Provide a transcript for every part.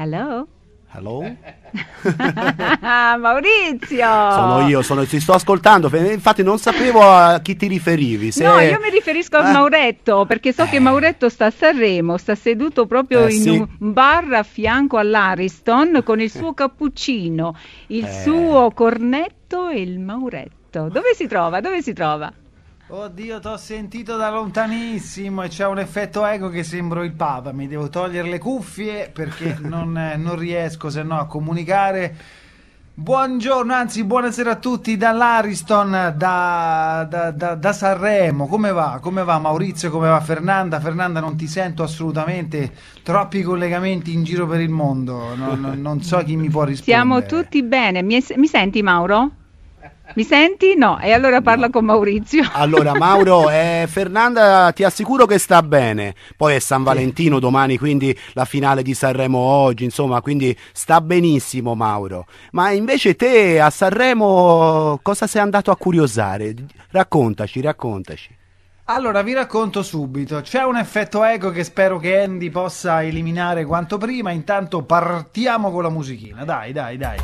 Hello? Hello? Maurizio! Sono io, sono, ti sto ascoltando, infatti non sapevo a chi ti riferivi. Se... No, io mi riferisco a ah. Mauretto, perché so eh. che Mauretto sta a Sanremo, sta seduto proprio eh, in sì. un bar a fianco all'Ariston con il suo eh. cappuccino, il eh. suo cornetto e il Mauretto. Dove si trova? Dove si trova? Oddio, t'ho sentito da lontanissimo e c'è un effetto ego che sembro il Papa. Mi devo togliere le cuffie perché non, eh, non riesco se no a comunicare. Buongiorno, anzi buonasera a tutti dall'Ariston, da, da, da, da, Sanremo. Come va? Come va Maurizio? Come va Fernanda? Fernanda non ti sento assolutamente, troppi collegamenti in giro per il mondo, non, non so chi mi può rispondere. Siamo tutti bene, mi, mi senti Mauro? Mi senti? No, e allora parla no. con Maurizio. Allora Mauro, eh, Fernanda ti assicuro che sta bene, poi è San Valentino sì. domani, quindi la finale di Sanremo oggi, insomma, quindi sta benissimo Mauro. Ma invece te a Sanremo cosa sei andato a curiosare? Raccontaci, raccontaci. Allora, vi racconto subito. C'è un effetto eco che spero che Andy possa eliminare quanto prima. Intanto partiamo con la musichina. Dai, dai, dai.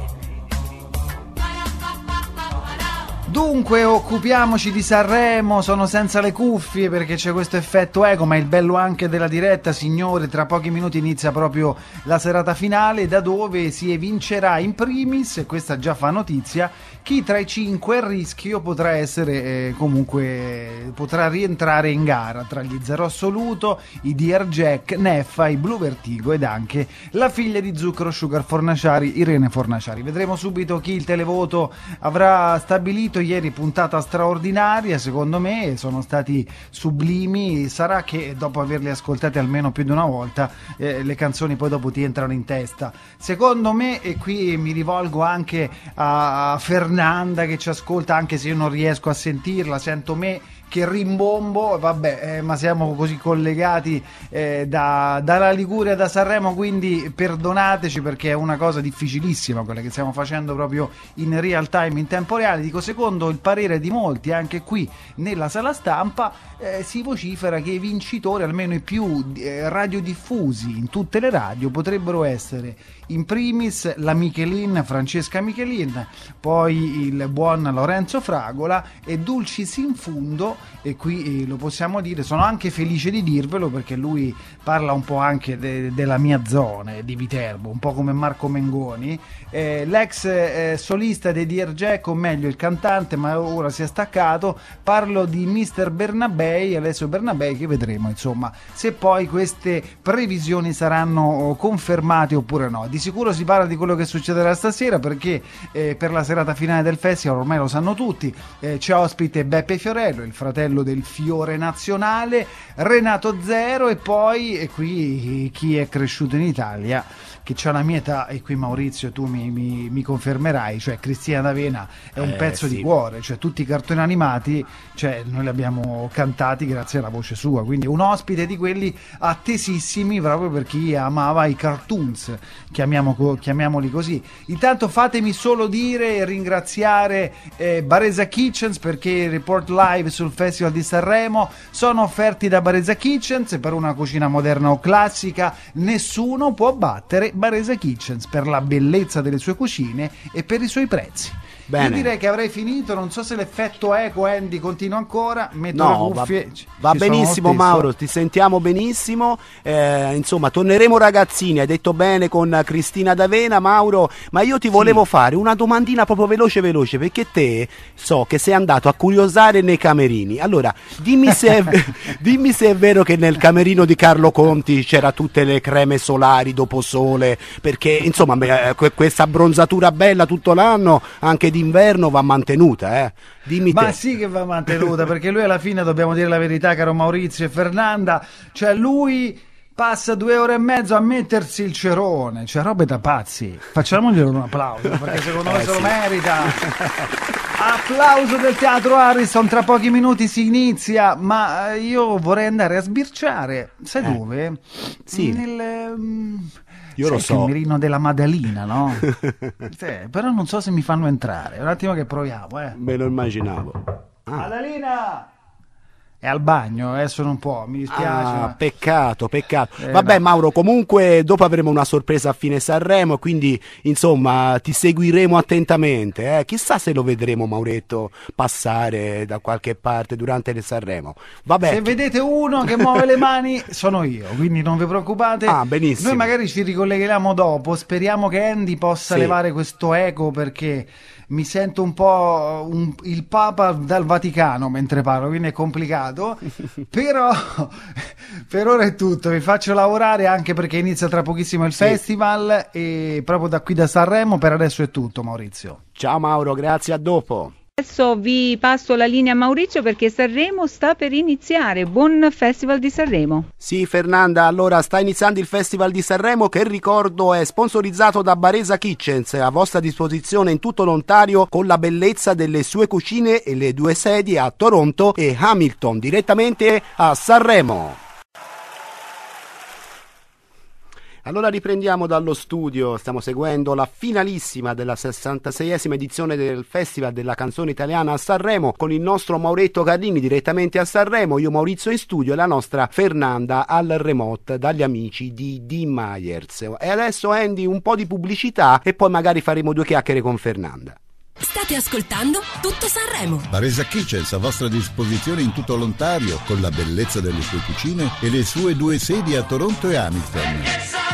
Dunque occupiamoci di Sanremo, sono senza le cuffie perché c'è questo effetto ego, ma il bello anche della diretta, signore, tra pochi minuti inizia proprio la serata finale da dove si evincerà in primis, e questa già fa notizia, chi tra i cinque a rischio potrà essere eh, comunque potrà rientrare in gara tra gli Zero Assoluto, i Dear Jack, Neffa, i Blue Vertigo ed anche la figlia di Zucchero Sugar Fornaciari, Irene Fornaciari. Vedremo subito chi il televoto avrà stabilito ieri puntata straordinaria, secondo me, sono stati sublimi. Sarà che dopo averli ascoltati almeno più di una volta, eh, le canzoni poi dopo ti entrano in testa. Secondo me, e qui mi rivolgo anche a Fernanda che ci ascolta, anche se io non riesco a sentirla, sento me che rimbombo, vabbè, eh, ma siamo così collegati eh, da, dalla Liguria, da Sanremo, quindi perdonateci perché è una cosa difficilissima quella che stiamo facendo proprio in real time, in tempo reale. Dico, secondo il parere di molti, anche qui nella sala stampa, eh, si vocifera che i vincitori, almeno i più eh, radiodiffusi in tutte le radio, potrebbero essere in primis la Michelin Francesca Michelin, poi il buon Lorenzo Fragola e Dulcis in fundo, e qui eh, lo possiamo dire, sono anche felice di dirvelo perché lui parla un po' anche de- della mia zona, di Viterbo, un po' come Marco Mengoni, eh, l'ex eh, solista dei Dear Jack, o meglio il cantante, ma ora si è staccato, parlo di Mr. Bernabei, adesso Bernabei che vedremo insomma se poi queste previsioni saranno oh, confermate oppure no di sicuro si parla di quello che succederà stasera perché eh, per la serata finale del festival ormai lo sanno tutti eh, c'è ospite Beppe Fiorello il fratello del fiore nazionale Renato Zero e poi e eh, qui chi è cresciuto in Italia che ha la mia età, e qui Maurizio tu mi, mi, mi confermerai, cioè Cristina D'Avena è un eh, pezzo sì. di cuore, cioè tutti i cartoni animati cioè, noi li abbiamo cantati grazie alla voce sua, quindi un ospite di quelli attesissimi proprio per chi amava i cartoons, chiamiamo, chiamiamoli così. Intanto fatemi solo dire e ringraziare eh, Baresa Kitchens perché i report live sul Festival di Sanremo sono offerti da Baresa Kitchens per una cucina moderna o classica, nessuno può battere Barese Kitchens per la bellezza delle sue cucine e per i suoi prezzi. Bene. Io direi che avrei finito, non so se l'effetto eco Andy continua ancora, metto no, cuffie, Va, va benissimo Mauro, ti sentiamo benissimo, eh, insomma torneremo ragazzini, hai detto bene con Cristina D'Avena Mauro, ma io ti volevo sì. fare una domandina proprio veloce veloce perché te so che sei andato a curiosare nei camerini, allora dimmi se è, dimmi se è vero che nel camerino di Carlo Conti c'era tutte le creme solari dopo sole, perché insomma eh, questa abbronzatura bella tutto l'anno anche d'inverno va mantenuta, eh. Dimmi Ma te. sì che va mantenuta, perché lui alla fine, dobbiamo dire la verità, caro Maurizio e Fernanda, cioè lui passa due ore e mezzo a mettersi il cerone, cioè robe da pazzi. Facciamogli un applauso, perché secondo me eh, se lo merita. Applauso del teatro Harrison, tra pochi minuti si inizia, ma eh, io vorrei andare a sbirciare, sai eh. dove? Sì. Nel... Ehm, io Sai lo so. Il mirino della Maddalena, no? sì, però non so se mi fanno entrare. Un attimo che proviamo, eh. Me lo immaginavo. Ah. Maddalena! è al bagno, adesso eh, non può, mi dispiace. Ah, ma... Peccato, peccato. Eh, Vabbè no. Mauro, comunque dopo avremo una sorpresa a fine Sanremo, quindi insomma ti seguiremo attentamente. Eh. Chissà se lo vedremo Mauretto passare da qualche parte durante il Sanremo. Vabbè. Se vedete uno che muove le mani sono io, quindi non vi preoccupate. Ah, benissimo. Noi magari ci ricolleghiamo dopo, speriamo che Andy possa sì. levare questo eco perché mi sento un po' un, il Papa dal Vaticano mentre parlo, quindi è complicato, però per ora è tutto, vi faccio lavorare anche perché inizia tra pochissimo il sì. festival e proprio da qui da Sanremo per adesso è tutto Maurizio. Ciao Mauro, grazie, a dopo. Adesso vi passo la linea a Maurizio perché Sanremo sta per iniziare. Buon Festival di Sanremo. Sì, Fernanda, allora sta iniziando il Festival di Sanremo che ricordo è sponsorizzato da Baresa Kitchens, a vostra disposizione in tutto l'Ontario con la bellezza delle sue cucine e le due sedie a Toronto e Hamilton, direttamente a Sanremo. Allora riprendiamo dallo studio, stiamo seguendo la finalissima della 66esima edizione del Festival della canzone italiana a Sanremo con il nostro Mauretto Carlini direttamente a Sanremo, io Maurizio in studio e la nostra Fernanda al remote dagli amici di Dean Myers. E adesso Andy un po' di pubblicità e poi magari faremo due chiacchiere con Fernanda. State ascoltando tutto Sanremo. La Resa Kitchens a vostra disposizione in tutto l'Ontario con la bellezza delle sue cucine e le sue due sedi a Toronto e Hamilton.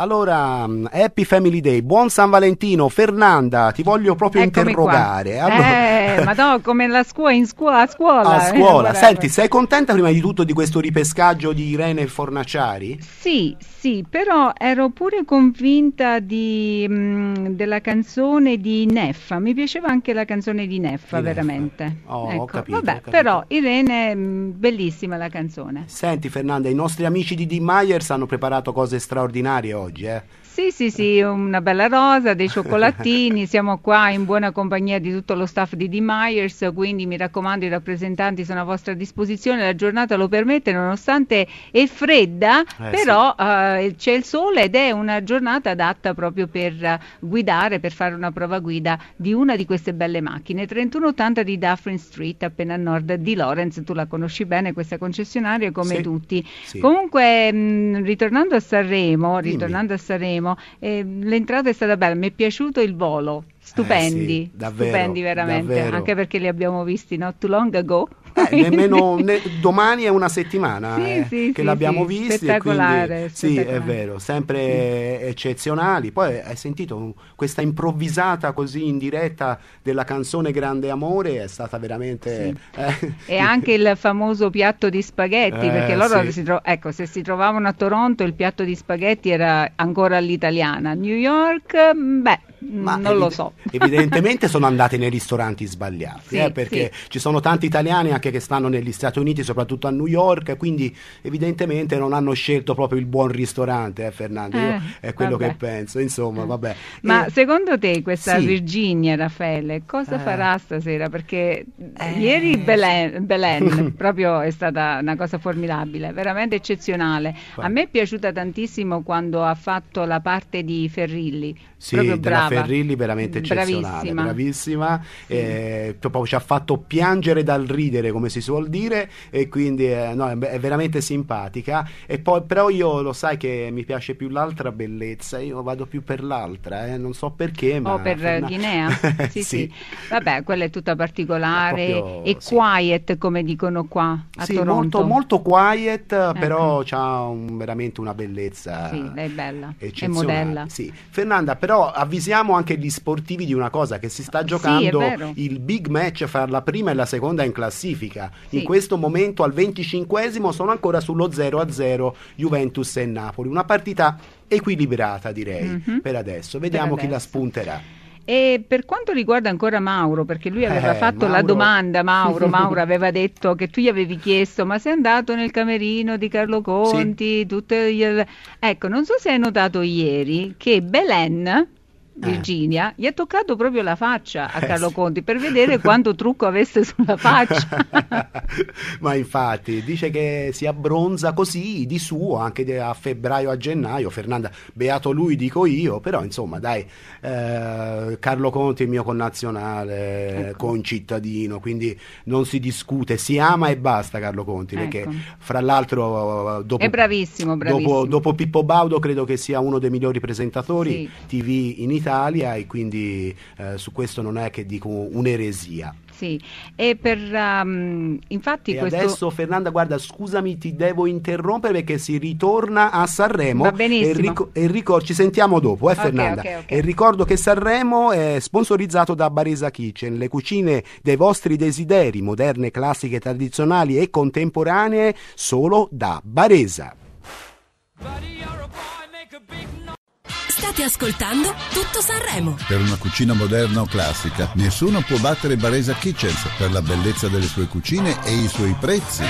Allora, Happy Family Day, buon San Valentino. Fernanda, ti voglio proprio Eccomi interrogare. Allora... Eh, ma no, come la scuola, in scuola, a scuola. A eh, scuola. Eh, Senti, sei contenta prima di tutto di questo ripescaggio di Irene Fornaciari? Sì, sì, però ero pure convinta di, mh, mm, della canzone di Neffa. Mi piaceva anche la canzone di Neffa, di veramente. Neffa. Oh, ecco. ho capito, Vabbè, ho capito. però Irene, mh, mm, bellissima la canzone. Senti Fernanda, i nostri amici di Di Myers hanno preparato cose straordinarie oggi. yeah. Sì, sì, sì, una bella rosa, dei cioccolatini, siamo qua in buona compagnia di tutto lo staff di D. Myers, quindi mi raccomando i rappresentanti sono a vostra disposizione, la giornata lo permette nonostante è fredda, eh, però sì. uh, eh, c'è il sole ed è una giornata adatta proprio per guidare, per fare una prova guida di una di queste belle macchine, 3180 di Dufferin Street, appena a nord di Lawrence, tu la conosci bene questa concessionaria come sì. tutti. Sì. Comunque, mh, mm, ritornando a Sanremo, ritornando Dimmi. a Sanremo, bellissimo. Eh, l'entrata è stata bella, mi è piaciuto il volo, stupendi, eh sì, davvero, stupendi veramente, davvero. anche perché li abbiamo visti not too long ago. Eh, nemmeno ne, domani è una settimana sì, eh, sì, che sì, l'abbiamo sì. vista. Spettacolare, spettacolare, Sì, è vero, sempre eccezionali. Poi hai sentito questa improvvisata così in diretta della canzone Grande Amore, è stata veramente... Eh. E anche il famoso piatto di spaghetti, eh, perché loro si tro- ecco, se si trovavano a Toronto il piatto di spaghetti era ancora all'italiana. New York, mm, beh, Mm, Ma non evi- lo so. evidentemente sono andati nei ristoranti sbagliati, sì, eh, perché sì. ci sono tanti italiani anche che stanno negli Stati Uniti, soprattutto a New York, quindi evidentemente non hanno scelto proprio il buon ristorante, eh, Fernando, eh, è quello vabbè. che penso, insomma, eh. vabbè. Ma e... secondo te questa sì. Virginia, Raffaele, cosa eh. farà stasera? Perché eh. ieri Belen, Belen proprio è stata una cosa formidabile, veramente eccezionale. Beh. A me è piaciuta tantissimo quando ha fatto la parte di Ferrilli, sì, proprio brava. Ferrilli veramente eccezionale, bravissima, bravissima eh, ci ha fatto piangere dal ridere come si suol dire e quindi eh, no, è veramente simpatica e poi però io lo sai che mi piace più l'altra bellezza, io vado più per l'altra, eh? non so perché. Oh, ma... O per Guinea? sì, sì, sì. Vabbè, quella è tutta particolare proprio, e sì. quiet, come dicono qua a sì, Toronto. Molto, molto quiet, ecco. però ha un, veramente una bellezza. Sì, è bella, è modella. Sì. Fernanda, però avvisiamo parliamo anche gli sportivi di una cosa che si sta giocando sì, il big match fra la prima e la seconda in classifica. Sì. In questo momento al 25 sono ancora sullo 0 0 Juventus e Napoli, una partita equilibrata direi mm-hmm. per adesso. Vediamo per adesso. chi la spunterà. E per quanto riguarda ancora Mauro, perché lui aveva eh, fatto Mauro... la domanda, Mauro, Mauro aveva detto che tu gli avevi chiesto, ma sei andato nel camerino di Carlo Conti? Sì. Tutte gli... Ecco, non so se hai notato ieri che Belen Virginia, gli ha toccato proprio la faccia a eh, Carlo Conti per vedere quanto trucco avesse sulla faccia. Ma infatti, dice che si abbronza così di suo anche a febbraio a gennaio. Fernanda, beato lui, dico io, però insomma, dai, eh, Carlo Conti è mio connazionale, ecco. concittadino, quindi non si discute, si ama e basta Carlo Conti, ecco. perché fra l'altro dopo, bravissimo, bravissimo. Dopo, dopo, Pippo Baudo credo che sia uno dei migliori presentatori sì. TV in Italia Italia e quindi eh, su questo non è che dico un'eresia. Sì, e per, um, infatti e questo... adesso Fernanda, guarda, scusami, ti devo interrompere perché si ritorna a Sanremo. Va benissimo. E, ric- e ci sentiamo dopo, eh okay, Fernanda. Okay, okay. E ricordo che Sanremo è sponsorizzato da Baresa Kitchen, le cucine dei vostri desideri, moderne, classiche, tradizionali e contemporanee, solo da Baresa. Buddy, State ascoltando Tutto Sanremo. Per una cucina moderna o classica, nessuno può battere Baresa Kitchens per la bellezza delle sue cucine e i suoi prezzi.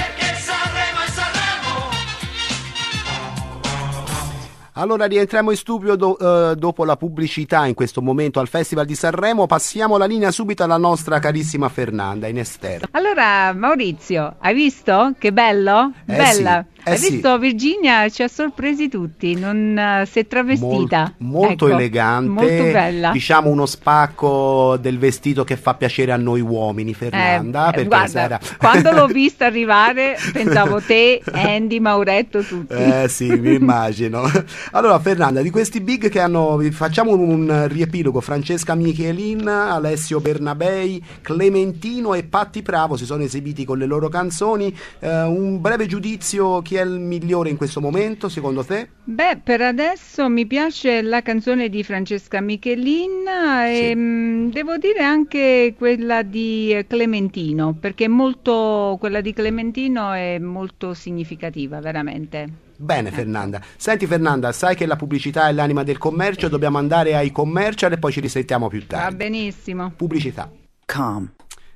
Allora rientriamo in studio do, eh, dopo la pubblicità in questo momento al Festival di Sanremo, passiamo la linea subito alla nostra carissima Fernanda in esterno. Allora Maurizio, hai visto che bello? Eh, Bella. Sì. Eh Hai sì. visto Virginia ci ha sorpresi tutti, non, uh, si è travestita. Mol, molto ecco, elegante, molto bella. diciamo uno spacco del vestito che fa piacere a noi uomini, Fernanda. Eh, guarda, era... quando l'ho vista arrivare pensavo te, Andy, Mauretto, tutti. Eh sì, mi immagino. Allora Fernanda, di questi big che hanno, facciamo un riepilogo, Francesca Michelin, Alessio Bernabei, Clementino e Patti Pravo si sono esibiti con le loro canzoni, eh, un breve giudizio chi è il migliore in questo momento, secondo te? Beh, per adesso mi piace la canzone di Francesca Michelin sì. e ehm, mh, devo dire anche quella di eh, Clementino, perché molto, quella di Clementino è molto significativa, veramente. Bene Fernanda. Senti Fernanda, sai che la pubblicità è l'anima del commercio, dobbiamo andare ai commercial e poi ci risentiamo più tardi. Va benissimo. Pubblicità. Calm.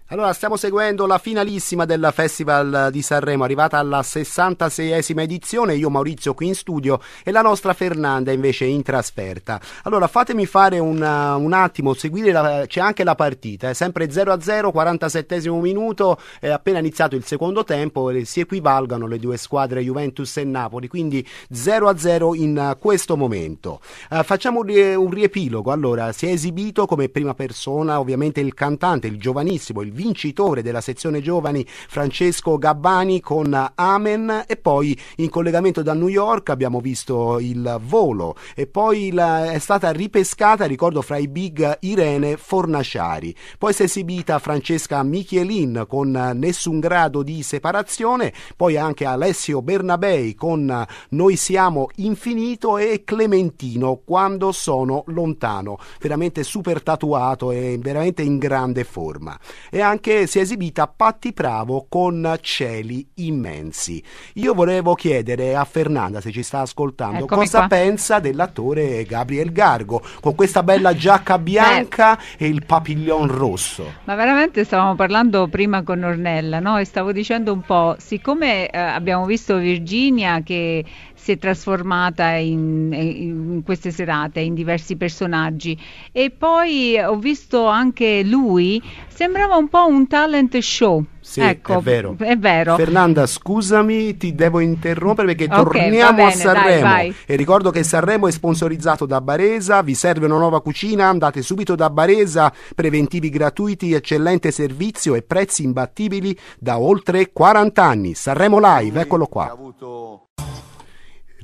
Allora, stiamo seguendo la finalissima del Festival di Sanremo, arrivata alla 66esima edizione. Io, Maurizio, qui in studio e la nostra Fernanda invece in trasferta. Allora, fatemi fare una, un attimo, seguire la, c'è anche la partita. È eh, sempre 0-0, 47esimo minuto, è appena iniziato il secondo tempo e si equivalgono le due squadre Juventus e Napoli, quindi 0-0 in eh, questo momento. Eh, facciamo un, un riepilogo. Allora, si è esibito come prima persona ovviamente il cantante, il giovanissimo, il vincitore della sezione giovani Francesco Gabbani con Amen e poi in collegamento da New York abbiamo visto il volo e poi la, è stata ripescata, ricordo, fra i big Irene Fornaciari. Poi si è esibita Francesca Michielin con Nessun grado di separazione, poi anche Alessio Bernabei con Noi siamo infinito e Clementino quando sono lontano, veramente super tatuato e veramente in grande forma. E anche, si è esibita a Patti Pravo con cieli immensi. Io volevo chiedere a Fernanda, se ci sta ascoltando, Eccomi cosa qua. pensa dell'attore Gabriel Gargo con questa bella giacca bianca Beh. e il papillon rosso. Ma veramente stavamo parlando prima con Ornella no? e stavo dicendo un po', siccome eh, abbiamo visto Virginia che si è trasformata in, in, queste serate in diversi personaggi e poi ho visto anche lui sembrava un po' un talent show sì, ecco, è vero. è vero. Fernanda, scusami, ti devo interrompere perché okay, torniamo bene, a Sanremo. Dai, e ricordo che Sanremo è sponsorizzato da Baresa, vi serve una nuova cucina, andate subito da Baresa, preventivi gratuiti, eccellente servizio e prezzi imbattibili da oltre 40 anni. Sanremo Live, eccolo qua. Ha avuto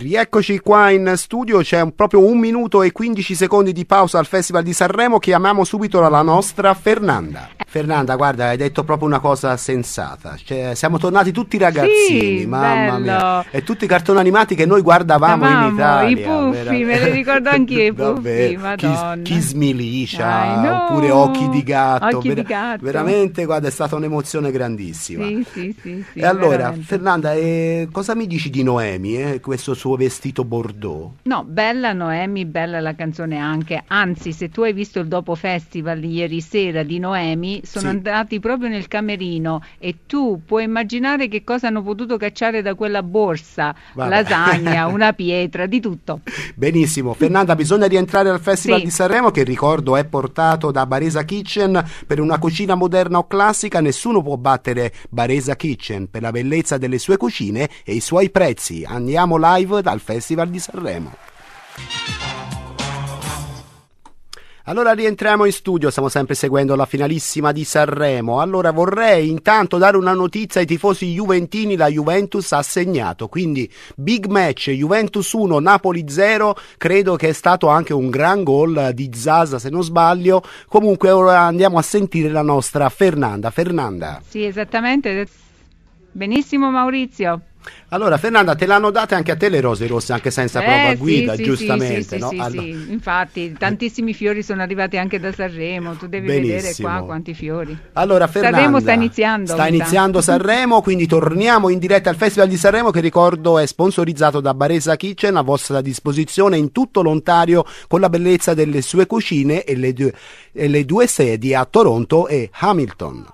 Rieccoci qua in studio, c'è proprio un minuto e 15 secondi di pausa al Festival di Sanremo, chiamiamo subito la nostra Fernanda. Fernanda, guarda, hai detto proprio una cosa sensata, cioè, siamo tornati tutti ragazzini, sì, mamma bello. mia, e tutti i cartoni animati che noi guardavamo Amamo, in Italia. I puffi, me li ricordo anch'io i puffi, madonna. Chi, chi smilicia, no. oppure occhi di gatto. Occhi vera- di gatto. Veramente, guarda, è stata un'emozione grandissima. Sì, sì, sì. sì e allora, veramente. Fernanda, eh, cosa mi dici di Noemi, eh, questo suo tuo vestito bordeaux. No, bella Noemi, bella la canzone anche. Anzi, se tu hai visto il dopo festival di ieri sera di Noemi, sono sì. andati proprio nel camerino e tu puoi immaginare che cosa hanno potuto cacciare da quella borsa, Vabbè. lasagna, una pietra, di tutto. Benissimo, Fernanda, bisogna rientrare al Festival sì. di Sanremo che ricordo è portato da Baresa Kitchen per una cucina moderna o classica, nessuno può battere Baresa Kitchen per la bellezza delle sue cucine e i suoi prezzi. Andiamo live dal Festival di Sanremo. Allora rientriamo in studio, stiamo sempre seguendo la finalissima di Sanremo. Allora vorrei intanto dare una notizia ai tifosi juventini, la Juventus ha segnato, quindi big match Juventus 1 Napoli 0, credo che è stato anche un gran gol di Zaza se non sbaglio. Comunque ora andiamo a sentire la nostra Fernanda. Fernanda. Sì, esattamente. Benissimo Maurizio. Allora Fernanda, te l'hanno date anche a te le rose rosse, anche senza eh, prova sì, guida, sì, giustamente. Sì, no? allora... infatti tantissimi fiori sono arrivati anche da Sanremo, tu devi Benissimo. vedere qua quanti fiori. Allora Fernanda, Sanremo sta iniziando. Sta iniziando Sanremo, quindi torniamo in diretta al Festival di Sanremo che ricordo è sponsorizzato da Baresa Kitchen a vostra disposizione in tutto l'Ontario con la bellezza delle sue cucine e le due, e le due sedi a Toronto e Hamilton.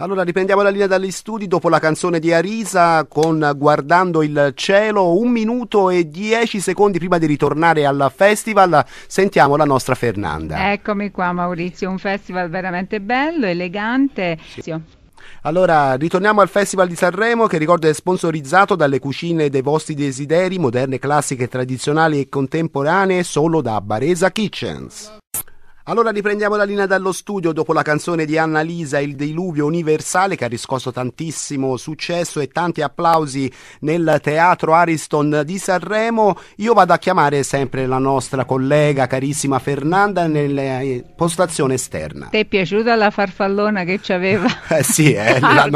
Allora riprendiamo la linea dagli studi dopo la canzone di Arisa con Guardando il cielo, un minuto e dieci secondi prima di ritornare al festival, sentiamo la nostra Fernanda. Eccomi qua Maurizio, un festival veramente bello, elegante. Sì. Allora, ritorniamo al Festival di Sanremo che ricordo è sponsorizzato dalle cucine dei vostri desideri, moderne, classiche, tradizionali e contemporanee, solo da Baresa Kitchens. Allora riprendiamo la linea dallo studio dopo la canzone di Anna Lisa, Il diluvio universale, che ha riscosso tantissimo successo e tanti applausi nel teatro Ariston di Sanremo. Io vado a chiamare sempre la nostra collega carissima Fernanda nella eh, postazione esterna. Ti è piaciuta la farfallona che ci aveva? Eh sì, eh, ah,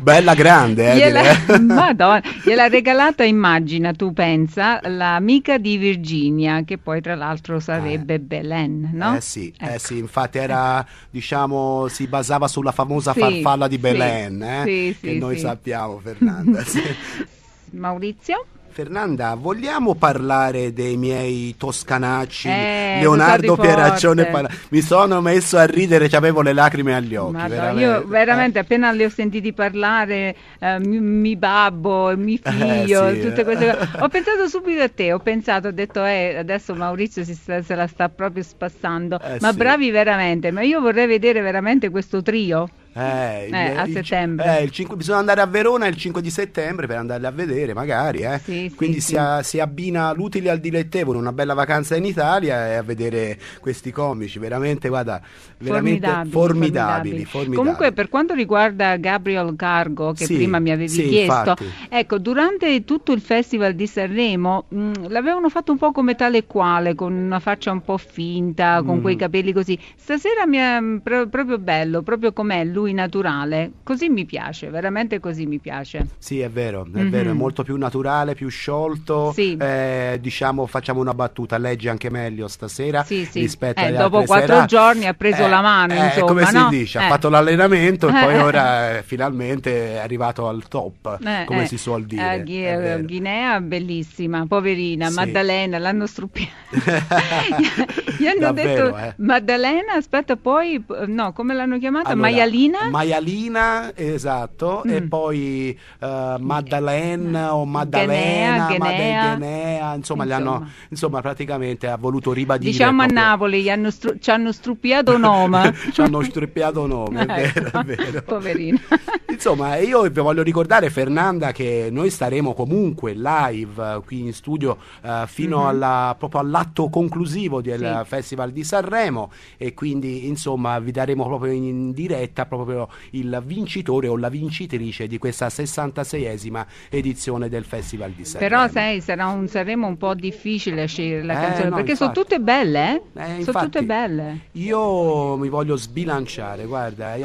bella grande. Eh, gliela, Madonna, gliel'ha regalata, immagina, tu pensa, l'amica di Virginia, che poi tra l'altro sarebbe eh. Belen, no? Eh sì. Eh ecco. eh sì, infatti era, diciamo, si basava sulla famosa sì, farfalla di Belen, eh, che noi sappiamo, Fernanda. Maurizio? Fernanda, vogliamo parlare dei miei toscanacci? Eh, Leonardo Pieraccione Pala- Mi sono messo a ridere, avevo le lacrime agli occhi. Madonna, veramente. Io eh. veramente eh. appena li ho sentiti parlare, eh, mi, mi, babbo, mi eh, figlio, sì. tutte queste eh. cose. Ho pensato subito a te, ho pensato, ho detto eh, adesso Maurizio sta, se la sta proprio spassando. ma sì. bravi veramente, ma io vorrei vedere veramente questo trio. Eh, eh, il, a il, settembre. Eh, il 5, bisogna andare a Verona il 5 di settembre per andarli a vedere, magari. Eh. Sì, Quindi sì, si, sì. A, si, abbina l'utile al dilettevole, una bella vacanza in Italia e a vedere questi comici. Veramente, guarda, veramente formidabili. formidabili, formidabili. formidabili. Comunque, per quanto riguarda Gabriel Gargo, che prima mi avevi chiesto, infatti. ecco, durante tutto il Festival di Sanremo mh, l'avevano fatto un po' come tale e quale, con una faccia un po' finta, con mm. quei capelli così. Stasera mi è mh, proprio bello, proprio com'è lui lui naturale. Così mi piace, veramente così mi piace. Sì, è vero, è mm-hmm. vero, è mhm. molto più naturale, più sciolto. Sì. Eh, diciamo, facciamo una battuta, leggi anche meglio stasera sì, sì. rispetto eh, Dopo quattro giorni ha preso eh, la mano, eh, insomma. Come no? si dice, ha eh. fatto l'allenamento e poi ora eh, finalmente è arrivato al top, eh, come si suol dire. Ghi- Guinea, bellissima, poverina, sì. Maddalena, l'hanno struppiata. Gli hanno Davvero, detto Maddalena, aspetta poi, no, come l'hanno chiamata? Allora, Maialina Maialina. Maialina, esatto. Mm. E poi uh, Maddalena mm. o Maddalena, Ghenea, Ghenea. Ghenea insomma, insomma. Hanno, insomma, praticamente ha voluto ribadire. Diciamo proprio. a Napoli, hanno stru- ci hanno struppiato nome. ci hanno struppiato nome, è ecco, vero, è vero. Poverina. insomma, io vi voglio ricordare, Fernanda, che noi staremo comunque live qui in studio uh, fino mm-hmm. alla, proprio all'atto conclusivo del sì. Festival di Sanremo e quindi, insomma, vi daremo proprio in diretta proprio proprio il vincitore o la vincitrice di questa 66esima edizione del Festival di Sanremo. Però sai, sarà un Sanremo un po' difficile scegliere la eh, canzone, no, perché infatti. sono tutte belle, eh? eh sono infatti, tutte belle. Io mi voglio sbilanciare, guarda, eh,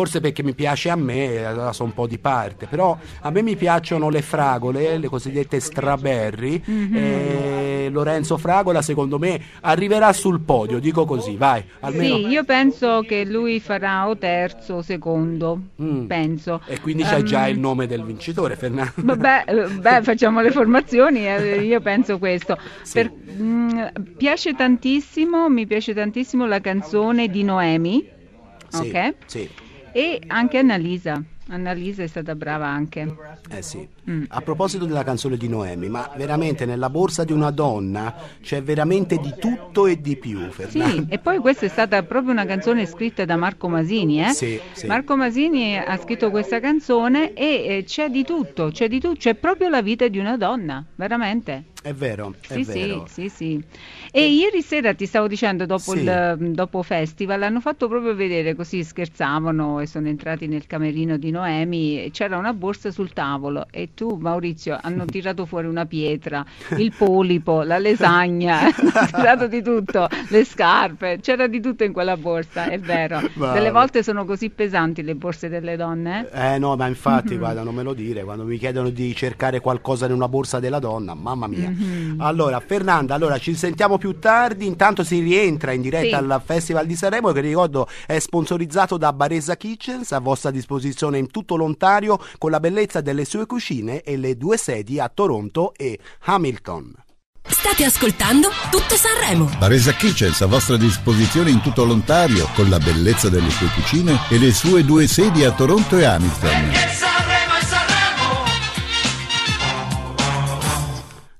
forse perché mi piace a me, allora sono un po' di parte, però a me mi piacciono le fragole, le cosiddette straberry, mm-hmm. e eh, Lorenzo Fragola secondo me arriverà sul podio, dico così, vai. Almeno. Sì, io penso che lui farà o terzo o secondo, mm. penso. E quindi c'è um, già il ehm, nome del vincitore, Fernando. Vabbè, eh, beh, facciamo le formazioni, eh, io penso questo. Sì. Per, mh, mm, piace tantissimo, mi piace tantissimo la canzone di Noemi. Sì, ok? Sì. E anche Annalisa. Annalisa è stata brava anche. Eh sì. Mm. A proposito della canzone di Noemi, ma veramente nella borsa di una donna c'è veramente di tutto e di più. Fernando. Sì, e poi questa è stata proprio una canzone scritta da Marco Masini. Eh? Sì, sì. Marco Masini ha scritto questa canzone e eh, c'è di tutto, c'è di tutto, c'è proprio la vita di una donna, veramente. È vero, è sì, vero. Sì, sì, e, e ieri sera ti stavo dicendo, dopo il mm, dopo festival, hanno fatto proprio vedere così scherzavano e sono entrati nel camerino di Noemi. C'era una borsa sul tavolo e tu, Maurizio, hanno tirato fuori una pietra, il polipo, la lasagna, hanno tirato di tutto, le scarpe, c'era di tutto in quella borsa, è vero. Wow. Delle volte sono così pesanti le borse delle donne. Eh no, ma infatti, guarda, non me lo dire, quando mi chiedono di cercare qualcosa in una borsa della donna, mamma mia. Mm-hmm. Allora, Fernanda, allora ci sentiamo più tardi. Intanto si rientra in diretta sì. al Festival di Sanremo, che ricordo è sponsorizzato da Baresa Kitchens, a vostra disposizione in tutto l'Ontario, con la bellezza delle sue cucine e le due sedi a Toronto e Hamilton. State ascoltando tutto Sanremo. Baresa Kitchens a vostra disposizione in tutto l'Ontario con la bellezza delle sue cucine e le sue due sedi a Toronto e Hamilton.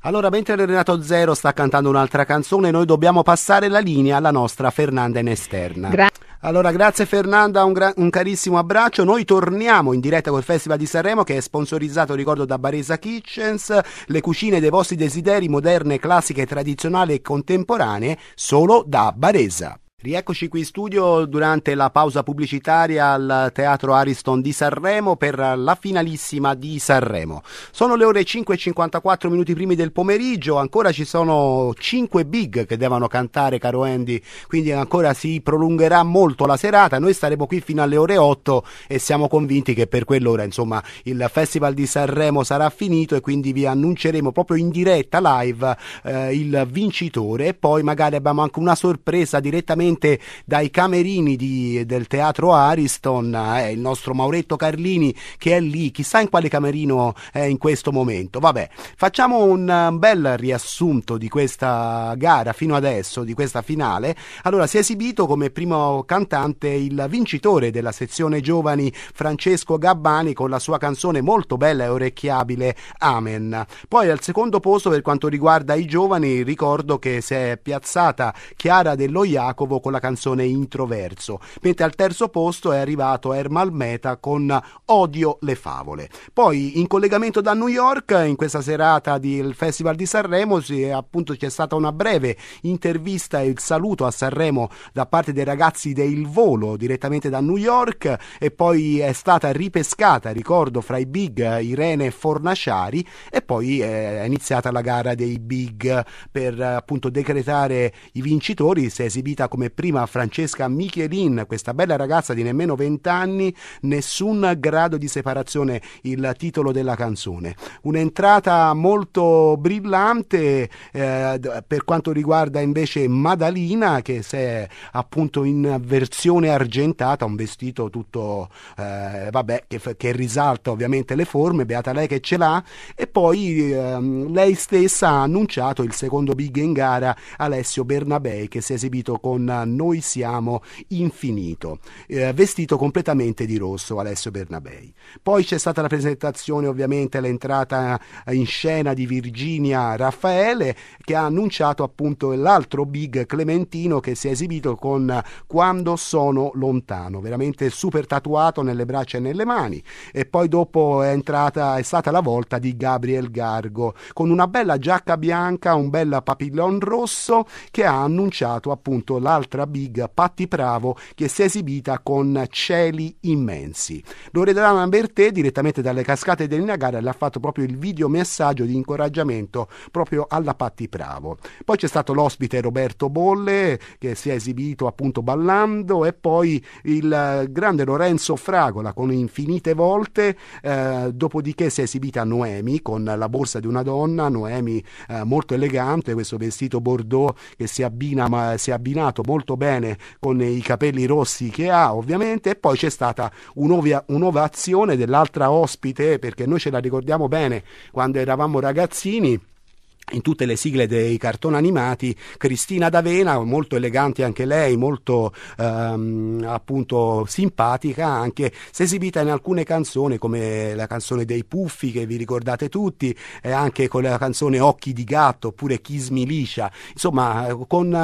Allora, mentre Renato Zero sta cantando un'altra canzone, noi dobbiamo passare la linea alla nostra Fernanda in esterna. Grazie. allora, grazie Fernanda, un, gra- un, carissimo abbraccio. Noi torniamo in diretta col Festival di Sanremo che è sponsorizzato, ricordo, da Baresa Kitchens. Le cucine dei vostri desideri, moderne, classiche, tradizionali e contemporanee, solo da Baresa. Rieccoci qui in studio durante la pausa pubblicitaria al Teatro Ariston di Sanremo per la finalissima di Sanremo. Sono le ore 5.54 minuti primi del pomeriggio, ancora ci sono 5 big che devono cantare, caro Andy, quindi ancora si prolungherà molto la serata. Noi staremo qui fino alle ore 8 e siamo convinti che per quell'ora, insomma, il Festival di Sanremo sarà finito e quindi vi annunceremo proprio in diretta live eh, il vincitore e poi magari abbiamo anche una sorpresa direttamente direttamente dai camerini di, del teatro Ariston, eh, il nostro Mauretto Carlini che è lì, chissà in quale camerino è in questo momento. Vabbè, facciamo un bel riassunto di questa gara fino adesso, di questa finale. Allora, si è esibito come primo cantante il vincitore della sezione giovani Francesco Gabbani con la sua canzone molto bella e orecchiabile Amen. Poi al secondo posto per quanto riguarda i giovani ricordo che si è piazzata Chiara dello Jacopo con la canzone Introverso, mentre al terzo posto è arrivato Ermal Meta con Odio le favole. Poi in collegamento da New York, in questa serata del Festival di Sanremo, si, appunto c'è stata una breve intervista e il saluto a Sanremo da parte dei ragazzi del Volo direttamente da New York e poi è stata ripescata, ricordo, fra i big Irene Fornaciari e poi eh, è iniziata la gara dei big per appunto decretare i vincitori, si è esibita come prima Francesca Michelin, questa bella ragazza di nemmeno 20 anni, nessun grado di separazione, il titolo della canzone. Un'entrata molto brillante eh, per quanto riguarda invece Madalina che si è appunto in versione argentata, un vestito tutto eh, vabbè che, che, risalta ovviamente le forme, beata lei che ce l'ha e poi eh, lei stessa ha annunciato il secondo big in gara Alessio Bernabei che si è esibito con noi siamo infinito, eh, vestito completamente di rosso Alessio Bernabei. Poi c'è stata la presentazione ovviamente l'entrata in scena di Virginia Raffaele che ha annunciato appunto l'altro big Clementino che si è esibito con Quando sono lontano, veramente super tatuato nelle braccia e nelle mani. E poi dopo è entrata è stata la volta di Gabriel Gargo con una bella giacca bianca, un bel papillon rosso che ha annunciato appunto l'altro un'altra big Patti Pravo che si è esibita con cieli immensi. Loredana Bertè direttamente dalle cascate del Niagara le ha fatto proprio il video messaggio di incoraggiamento proprio alla Patti Pravo. Poi c'è stato l'ospite Roberto Bolle che si è esibito appunto ballando e poi il grande Lorenzo Fragola con infinite volte, eh, dopodiché si è esibita Noemi con la borsa di una donna, Noemi eh, molto elegante, questo vestito bordeaux che si, abbina, ma, si è abbinato molto molto bene con i capelli rossi che ha ovviamente e poi c'è stata un'ovia, un'ovazione dell'altra ospite perché noi ce la ricordiamo bene quando eravamo ragazzini in tutte le sigle dei cartoni animati, Cristina D'Avena, molto elegante anche lei, molto ehm, appunto simpatica anche, si è esibita in alcune canzoni come la canzone dei Puffi che vi ricordate tutti, e anche con la canzone Occhi di gatto oppure Chi smiliscia, insomma con eh,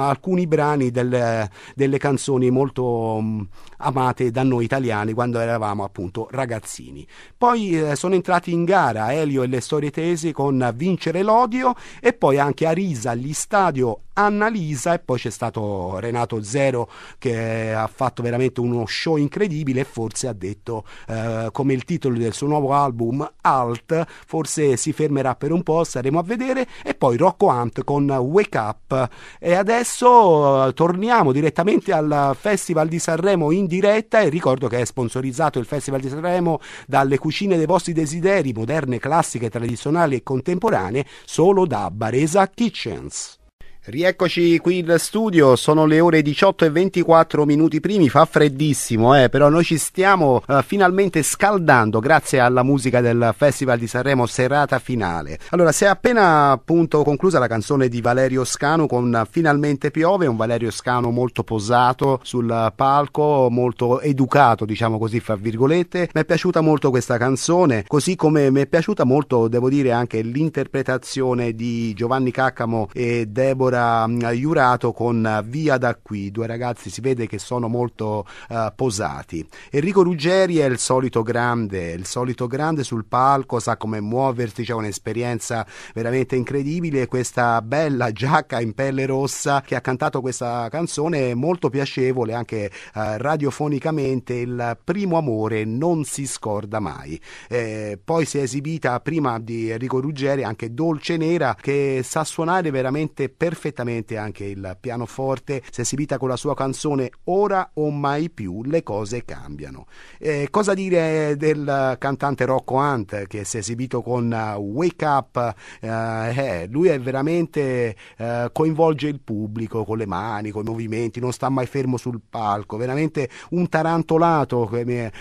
alcuni brani del, delle canzoni molto mh, amate da noi italiani quando eravamo appunto ragazzini. Poi eh, sono entrati in gara Elio e le storie tesi con Vincere l'odio e poi anche Arisa gli stadio Anna Lisa e poi c'è stato Renato Zero che ha fatto veramente uno show incredibile e forse ha detto eh, come il titolo del suo nuovo album Alt forse si fermerà per un po' saremo a vedere e poi Rocco Hunt con Wake Up e adesso eh, torniamo direttamente al Festival di Sanremo in diretta e ricordo che è sponsorizzato il Festival di Sanremo dalle cucine dei vostri desideri moderne, classiche, tradizionali e contemporanee solo da Baresa Kitchens. Rieccoci qui in studio, sono le ore 18 e 24 minuti primi, fa freddissimo, eh, però noi ci stiamo eh, finalmente scaldando grazie alla musica del Festival di Sanremo serata finale. Allora, si è appena appunto conclusa la canzone di Valerio Scano con Finalmente piove, un Valerio Scano molto posato sul palco, molto educato, diciamo così, fra virgolette. Mi è piaciuta molto questa canzone, così come mi è piaciuta molto, devo dire, anche l'interpretazione di Giovanni Caccamo e Deborah ancora mm, Iurato con eh, Via da qui, due ragazzi si vede che sono molto uh, posati. Enrico Ruggeri è il solito grande, il solito grande sul palco, sa come muoversi, c'è un'esperienza veramente incredibile, questa bella giacca in pelle rossa che ha cantato questa canzone molto piacevole anche uh, radiofonicamente, il primo amore non si scorda mai. Eh, poi si è esibita prima di Enrico Ruggeri anche Dolce Nera che sa suonare veramente perfettamente perfettamente anche il pianoforte si è esibita con la sua canzone Ora o mai più le cose cambiano. Eh, cosa dire del cantante Rocco Hunt che si è esibito con uh, Wake Up? Eh, eh, lui è veramente eh, coinvolge il pubblico con le mani, con i movimenti, non sta mai fermo sul palco, veramente un tarantolato,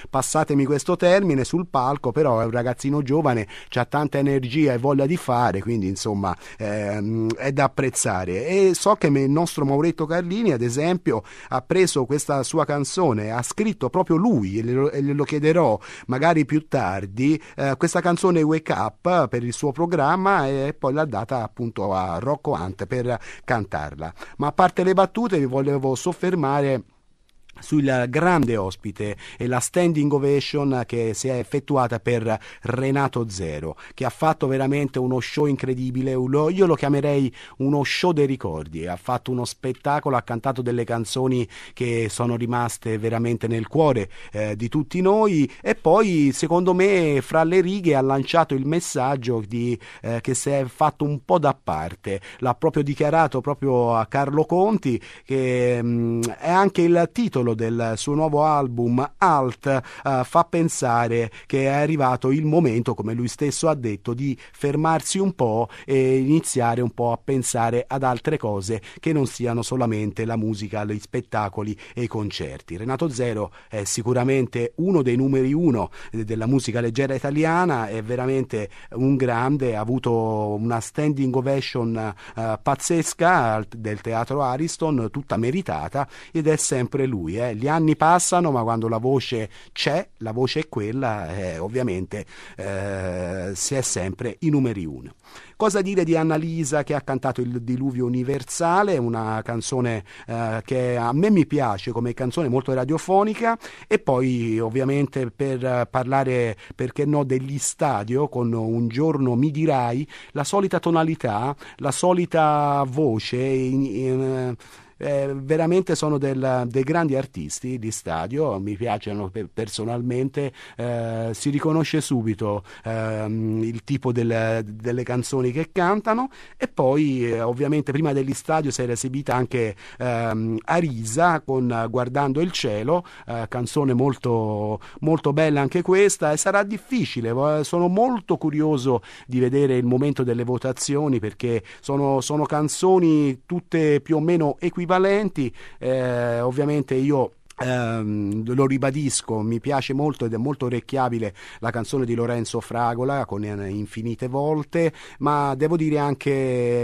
passatemi questo termine, sul palco, però è un ragazzino giovane, ha tanta energia e voglia di fare, quindi insomma ehm, è da apprezzare varie e so che il nostro Mauretto Carlini ad esempio ha preso questa sua canzone, ha scritto proprio lui e glielo chiederò magari più tardi eh, questa canzone Wake Up per il suo programma e poi l'ha data appunto a Rocco Ant per cantarla. Ma a parte le battute vi volevo soffermare sul grande ospite e la standing ovation che si è effettuata per Renato Zero, che ha fatto veramente uno show incredibile, io lo chiamerei uno show dei ricordi, ha fatto uno spettacolo, ha cantato delle canzoni che sono rimaste veramente nel cuore eh, di tutti noi e poi secondo me fra le righe ha lanciato il messaggio di, eh, che si è fatto un po' da parte, l'ha proprio dichiarato proprio a Carlo Conti che mh, mm, è anche il titolo titolo del suo nuovo album Alt eh, fa pensare che è arrivato il momento, come lui stesso ha detto, di fermarsi un po' e iniziare un po' a pensare ad altre cose che non siano solamente la musica, gli spettacoli e i concerti. Renato Zero è sicuramente uno dei numeri uno della musica leggera italiana, è veramente un grande, ha avuto una standing ovation eh, pazzesca del teatro Ariston, tutta meritata ed è sempre lui lui. Eh. Gli anni passano, ma quando la voce c'è, la voce è quella, eh, ovviamente eh, si è sempre i numeri uno. Cosa dire di Annalisa che ha cantato Il Diluvio Universale, una canzone eh, che a me mi piace come canzone molto radiofonica e poi ovviamente per parlare, perché no, degli stadio con Un giorno mi dirai, la solita tonalità, la solita voce. In, in, eh, eh, veramente sono del, dei grandi artisti di stadio, mi piacciono personalmente, eh, si riconosce subito ehm, il tipo del, delle canzoni che cantano e poi eh, ovviamente prima degli stadio si era esibita anche ehm, Arisa con Guardando il cielo, eh, canzone molto, molto bella anche questa e sarà difficile, sono molto curioso di vedere il momento delle votazioni perché sono, sono canzoni tutte più o meno equivalenti equivalenti, eh, ovviamente io Um, lo ribadisco, mi piace molto ed è molto orecchiabile la canzone di Lorenzo Fragola con eh, infinite volte, ma devo dire anche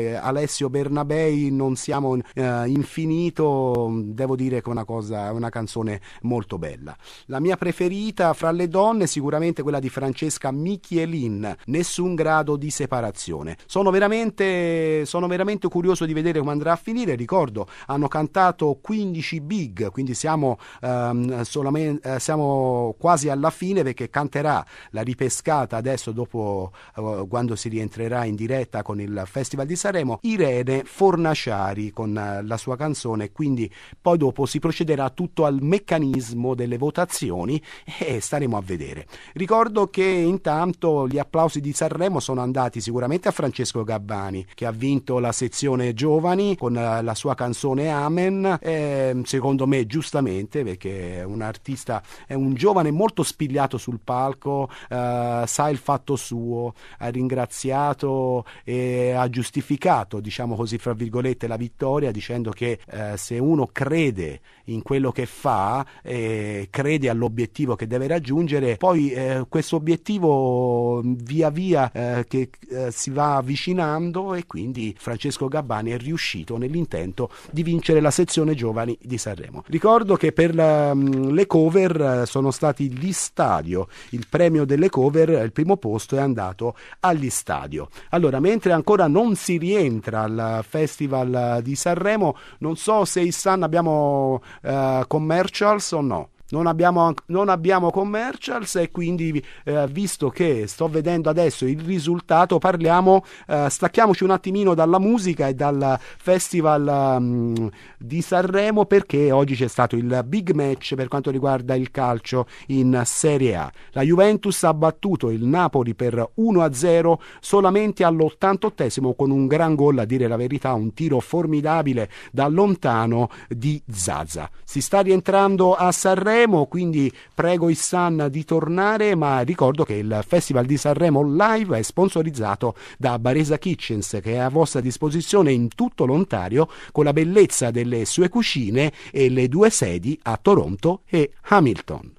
eh, Alessio Bernabei non siamo uh, infinito, devo dire che è una, cosa, una canzone molto bella. La mia preferita fra le donne è sicuramente quella di Francesca Michielin, Nessun grado di separazione. Sono veramente, sono veramente curioso di vedere come andrà a finire, ricordo hanno cantato 15 big, quindi siamo ehm, solamente, eh, siamo quasi alla fine perché canterà la ripescata adesso dopo eh, quando si rientrerà in diretta con il Festival di Sanremo Irene Fornaciari con eh, la sua canzone quindi poi dopo si procederà tutto al meccanismo delle votazioni e staremo a vedere ricordo che intanto gli applausi di Sanremo sono andati sicuramente a Francesco Gabbani che ha vinto la sezione giovani con eh, la sua canzone Amen ehm, secondo me giustamente veramente perché è un artista, è un giovane molto spigliato sul palco, eh, sa il fatto suo, ha ringraziato e ha giustificato, diciamo così, fra virgolette, la vittoria dicendo che eh, se uno crede in quello che fa, eh, crede all'obiettivo che deve raggiungere, poi eh, questo obiettivo mm, via via eh, che eh, si va avvicinando e quindi Francesco Gabbani è riuscito nell'intento di vincere la sezione giovani di Sanremo. Ricordo che per la, mm, le cover eh, sono stati gli stadio, il premio delle cover, eh, il primo posto è andato agli stadio. Allora, mentre ancora non si rientra al Festival di Sanremo, non so se Issan abbiamo eh, commercials o no? Non abbiamo, non abbiamo, commercials e quindi eh, visto che sto vedendo adesso il risultato parliamo eh, stacchiamoci un attimino dalla musica e dal festival um, di Sanremo perché oggi c'è stato il big match per quanto riguarda il calcio in Serie A la Juventus ha battuto il Napoli per 1-0 solamente all'88 esimo con un gran gol a dire la verità un tiro formidabile da lontano di Zaza si sta rientrando a Sanremo Sanremo, quindi prego Issan di tornare, ma ricordo che il Festival di Sanremo Live è sponsorizzato da Baresa Kitchens che è a vostra disposizione in tutto l'Ontario con la bellezza delle sue cucine e le due sedi a Toronto e Hamilton.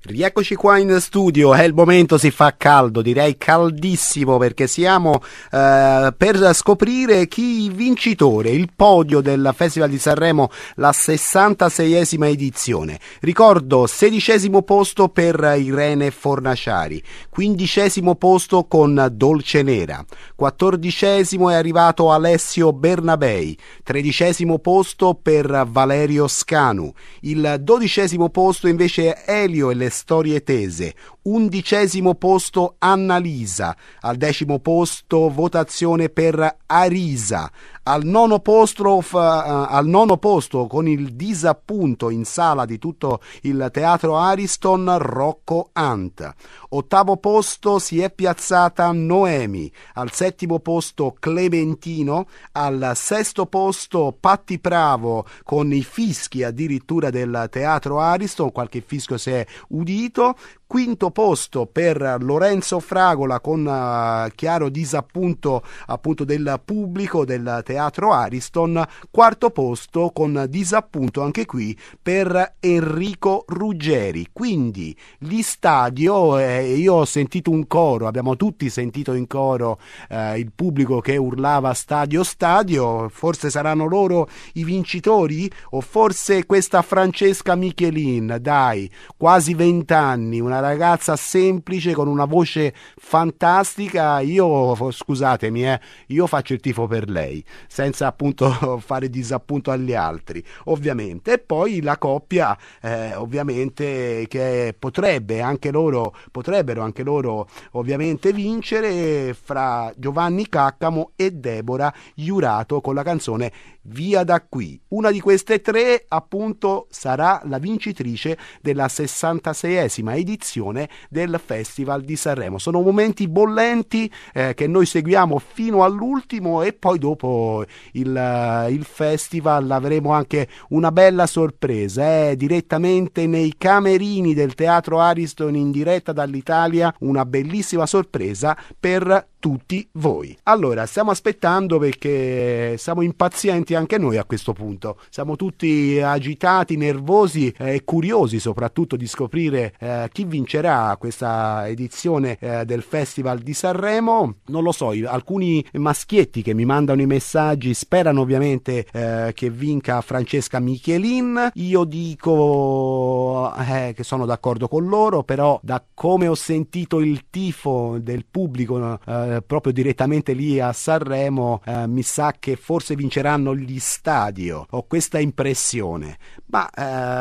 Rieccoci qua in studio, è il momento, si fa caldo, direi caldissimo perché siamo eh, per scoprire chi vincitore, il podio del Festival di Sanremo, la 66esima edizione. Ricordo, sedicesimo posto per Irene Fornaciari, quindicesimo posto con Dolce Nera, quattordicesimo è arrivato Alessio Bernabei, tredicesimo posto per Valerio Scanu, il dodicesimo posto invece Elio e le delle storie tese, undicesimo posto Annalisa, al decimo posto votazione per Arisa, al nono, posto, uh, al nono, posto, con il disappunto in sala di tutto il teatro Ariston Rocco Ant. Ottavo posto si è piazzata Noemi, al settimo posto Clementino, al sesto posto Patti Pravo con i fischi addirittura del teatro Ariston, qualche fischio si è udito, quinto posto per Lorenzo Fragola con uh, chiaro disappunto appunto del pubblico del teatro Ariston, quarto posto con disappunto anche qui per Enrico Ruggeri. Quindi gli stadio, eh, io ho sentito un coro, abbiamo tutti sentito in coro eh, il pubblico che urlava stadio stadio, forse saranno loro i vincitori o forse questa Francesca Michelin, dai, quasi vent'anni, una ragazza semplice con una voce fantastica. Io, scusatemi, eh, io faccio il tifo per lei, senza appunto fare disappunto agli altri, ovviamente. E poi la coppia, eh, ovviamente, che potrebbe anche loro, potrebbero anche loro, ovviamente, vincere fra Giovanni Caccamo e Deborah Jurato con la canzone Via da qui. Una di queste tre, appunto, sarà la vincitrice della 66esima edizione edizione del Festival di Sanremo. Sono momenti bollenti eh, che noi seguiamo fino all'ultimo e poi dopo il, eh, il festival avremo anche una bella sorpresa eh, direttamente nei camerini del Teatro Ariston in diretta dall'Italia, una bellissima sorpresa per tutti voi. Allora, stiamo aspettando perché siamo impazienti anche noi a questo punto. Siamo tutti agitati, nervosi eh, e curiosi soprattutto di scoprire eh, chi vince vincerà questa edizione eh, del Festival di Sanremo. Non lo so, alcuni maschietti che mi mandano i messaggi sperano ovviamente eh, che vinca Francesca Michelin. Io dico eh, che sono d'accordo con loro, però da come ho sentito il tifo del pubblico eh, proprio direttamente lì a Sanremo, eh, mi sa che forse vinceranno gli stadio. Ho questa impressione. Ma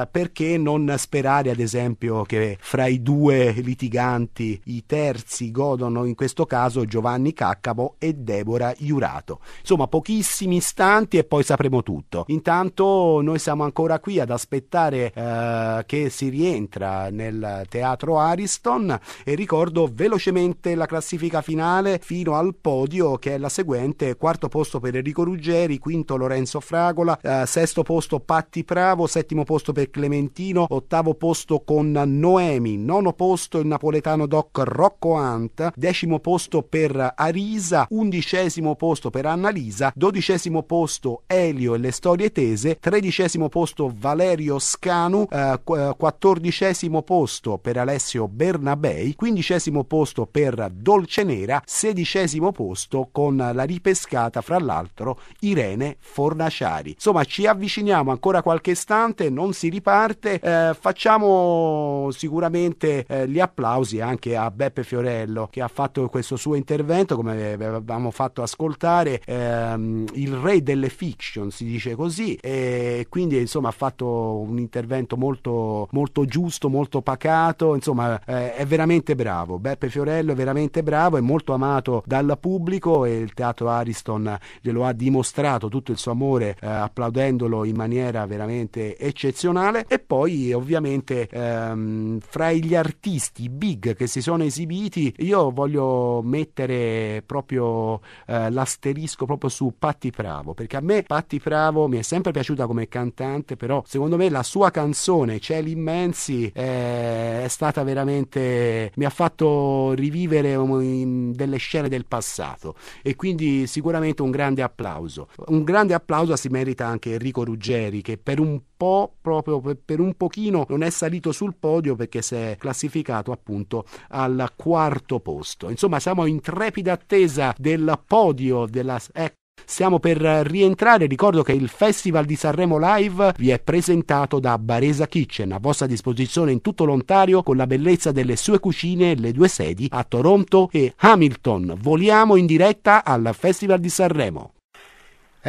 eh, perché non sperare ad esempio che fra i due litiganti, i terzi godono in questo caso Giovanni Caccabo e Deborah Iurato. Insomma, pochissimi istanti e poi sapremo tutto. Intanto noi siamo ancora qui ad aspettare eh, che si rientra nel teatro Ariston e ricordo velocemente la classifica finale fino al podio che è la seguente: quarto posto per Enrico Ruggeri, quinto Lorenzo Fragola, eh, sesto posto Patti Pravo, settimo posto per Clementino, ottavo posto con Noemi, no nono posto il napoletano doc Rocco Ant, decimo posto per Arisa, undicesimo posto per Annalisa, dodicesimo posto Elio e le storie tese, tredicesimo posto Valerio Scanu, eh, eh, quattordicesimo posto per Alessio Bernabei, quindicesimo posto per Dolce Nera, sedicesimo posto con la ripescata fra l'altro Irene Fornaciari. Insomma ci avviciniamo ancora qualche istante, non si riparte, eh, facciamo sicuramente veramente eh, gli applausi anche a Beppe Fiorello che ha fatto questo suo intervento, come avevamo fatto ascoltare, ehm, il re delle fiction, si dice così, e quindi insomma ha fatto un intervento molto, molto giusto, molto pacato, insomma eh, è veramente bravo. Beppe Fiorello è veramente bravo, è molto amato dal pubblico e il teatro Ariston glielo ha dimostrato tutto il suo amore eh, applaudendolo in maniera veramente eccezionale e poi ovviamente ehm, fra i gli artisti big che si sono esibiti, io voglio mettere proprio eh, l'asterisco proprio su Patti Pravo, perché a me Patti Pravo mi è sempre piaciuta come cantante, però secondo me la sua canzone Cieli immensi eh, è stata veramente mi ha fatto rivivere um, delle scene del passato e quindi sicuramente un grande applauso. Un grande applauso si merita anche Enrico Ruggeri che per un po' proprio per un pochino non è salito sul podio perché si è classificato appunto al quarto posto. Insomma, siamo in trepida attesa del podio della eh, ecco, Stiamo per rientrare, ricordo che il Festival di Sanremo Live vi è presentato da Baresa Kitchen, a vostra disposizione in tutto l'Ontario con la bellezza delle sue cucine, e le due sedi a Toronto e Hamilton. Voliamo in diretta al Festival di Sanremo.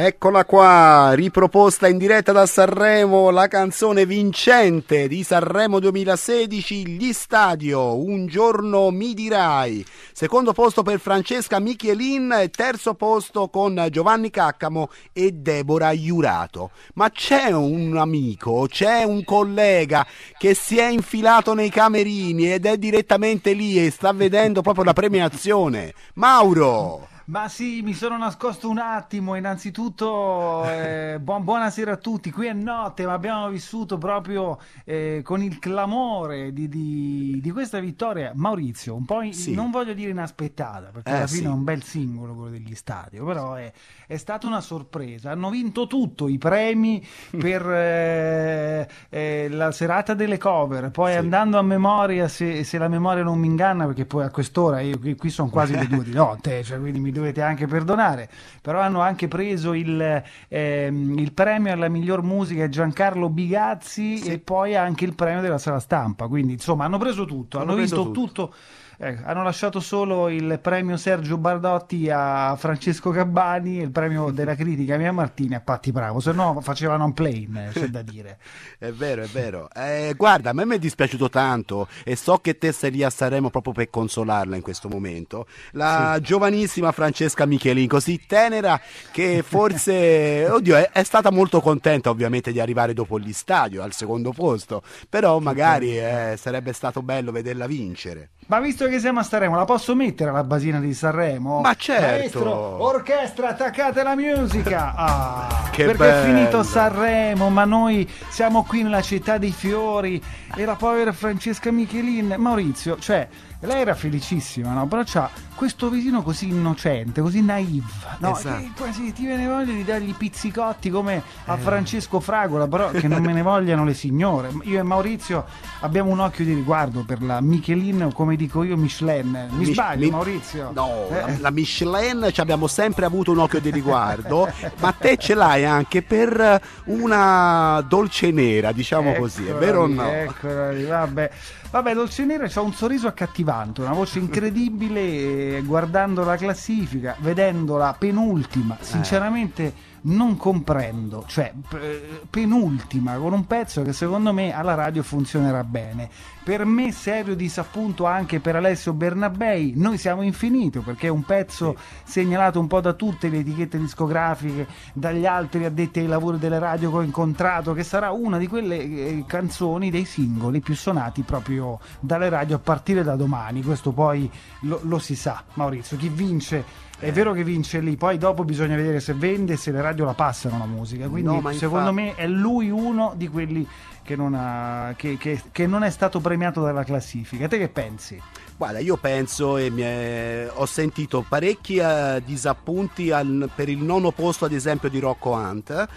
Eccola qua, riproposta in diretta da Sanremo, la canzone vincente di Sanremo 2016, Gli Stadio, Un giorno mi dirai. Secondo posto per Francesca Michelin e terzo posto con Giovanni Caccamo e Deborah Iurato. Ma c'è un amico, c'è un collega che si è infilato nei camerini ed è direttamente lì e sta vedendo proprio la premiazione. Mauro! Ma sì, mi sono nascosto un attimo. Innanzitutto, eh, buon, buonasera a tutti. Qui è notte, ma abbiamo vissuto proprio eh, con il clamore di, di, di, questa vittoria. Maurizio, un po' in, sì. non voglio dire inaspettata, perché eh, alla fine sì. è un bel singolo quello degli stadio, però è, è, stata una sorpresa. Hanno vinto tutto, i premi mm. per eh, eh, la serata delle cover. Poi sì. andando a memoria, se, se, la memoria non mi inganna, perché poi a quest'ora io qui, qui sono quasi le due di notte, cioè, quindi mi devo dovete anche perdonare, però hanno anche preso il, ehm, il premio alla miglior musica Giancarlo Bigazzi sì. e poi anche il premio della sala stampa, quindi insomma hanno preso tutto, hanno, hanno preso visto tutto, tutto Ecco, hanno lasciato solo il premio Sergio Bardotti a Francesco Gabbani e il premio della critica a Mia Martini a Patti Bravo, se no facevano un plane, eh, c'è da dire. è vero, è vero. Eh, guarda, a me mi è dispiaciuto tanto e so che te sei lì a Sanremo proprio per consolarla in questo momento. La sì. giovanissima Francesca Michelin, così tenera che forse, oddio, è, è stata molto contenta ovviamente di arrivare dopo gli stadio al secondo posto, però magari eh, sarebbe stato bello vederla vincere. Ma visto che siamo a Sanremo, la posso mettere alla basina di Sanremo? Ma certo! Maestro, orchestra, attaccate la musica! Ah, che perché bello. è finito Sanremo, ma noi siamo qui nella città dei fiori e la povera Francesca Michelin, Maurizio, cioè, lei era felicissima, no? Però c'ha questo visino così innocente, così naive, no? Esatto. Che quasi ti viene voglia di dargli pizzicotti come a eh. Francesco Fragola, però che non me ne vogliano le signore. Io e Maurizio abbiamo un occhio di riguardo per la Michelin, come dico io, Michelin. Mi Mich- sbaglio, mi- Maurizio? No, eh. la, Michelin ci abbiamo sempre avuto un occhio di riguardo, ma te ce l'hai anche per una dolce nera, diciamo eccola così, è vero lì, o no? Eccola lì, vabbè. Vabbè, dolce nera c'ha un sorriso accattivante, una voce incredibile guardando la classifica, vedendola penultima, eh. sinceramente non comprendo, cioè eh, penultima con un pezzo che secondo me alla radio funzionerà bene. Per me serio disappunto anche per Alessio Bernabei, noi siamo infinito perché è un pezzo sì. segnalato un po' da tutte le etichette discografiche, dagli altri addetti ai lavori delle radio che ho incontrato, che sarà una di quelle eh, canzoni dei singoli più suonati proprio dalle radio a partire da domani. Questo poi lo, lo si sa, Maurizio, chi vince è eh. vero che vince lì, poi dopo bisogna vedere se vende, e se le radio la passano la musica. Quindi no, secondo infatti... me è lui uno di quelli che non, ha, che, che, che non, è stato premiato dalla classifica. Te che pensi? Guarda, io penso e è... ho sentito parecchi eh, disappunti al... per il nono posto, ad esempio, di Rocco Hunt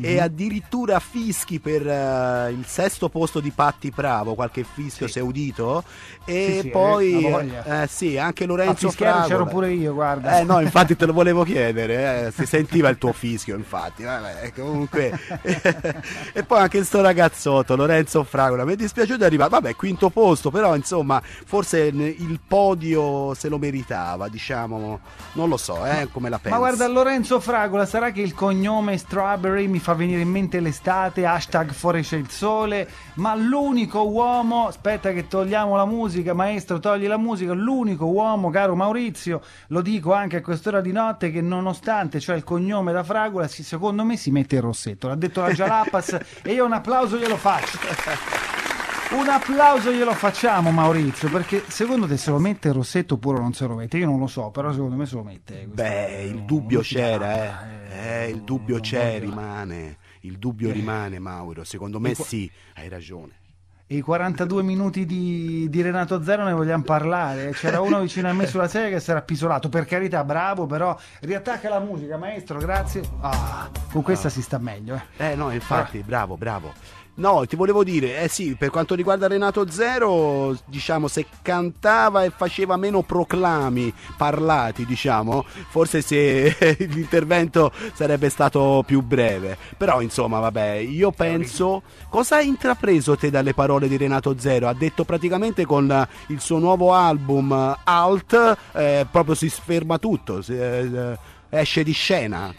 mm-hmm. e mhm. addirittura fischi per uh, il sesto posto di Patti Bravo, qualche fischio sì. si è udito e sì, sì, poi eh, eh, sì, anche Lorenzo Fragola. c'ero pure io, guarda. Eh no, infatti te lo volevo chiedere, eh, si sentiva il tuo fischio, infatti. Vabbè, eh, comunque e poi anche sto ragazzotto Lorenzo Fragola, mi è dispiaciuto di arrivare, vabbè, quinto posto, però insomma, forse il podio se lo meritava, diciamo, non lo so, eh, come la pensi. Ma guarda Lorenzo Fragola, sarà che il cognome Strawberry mi fa fa venire in mente l'estate, hashtag fuorisce il sole, ma l'unico uomo, aspetta che togliamo la musica, maestro togli la musica, l'unico uomo, caro Maurizio, lo dico anche a quest'ora di notte, che nonostante cioè il cognome da fragola, secondo me si mette il rossetto, l'ha detto la Jalappas e io un applauso glielo faccio. Un applauso glielo facciamo Maurizio, perché secondo te se lo mette il Rossetto oppure non se lo mette? Io non lo so, però secondo me se lo mette. Eh, Beh, il dubbio c'era, eh. eh. eh. il dubbio non c'è, non rimane. Il dubbio eh. rimane, Mauro. Secondo me qua... sì, hai ragione. I 42 minuti di, di Renato Zero ne vogliamo parlare. C'era uno vicino a me sulla sedia che si era appisolato. Per carità, bravo, però riattacca la musica, maestro, grazie. Ah, con questa no. Ah. si sta meglio. Eh, eh no, infatti, bravo, bravo. No, ti volevo dire, eh sì, per quanto riguarda Renato Zero, diciamo, se cantava e faceva meno proclami parlati, diciamo, forse se l'intervento sarebbe stato più breve. Però, insomma, vabbè, io penso... Cosa hai intrapreso te dalle parole di Renato Zero? Ha detto praticamente con il suo nuovo album Alt, eh, proprio si sferma tutto, eh, eh, esce di scena.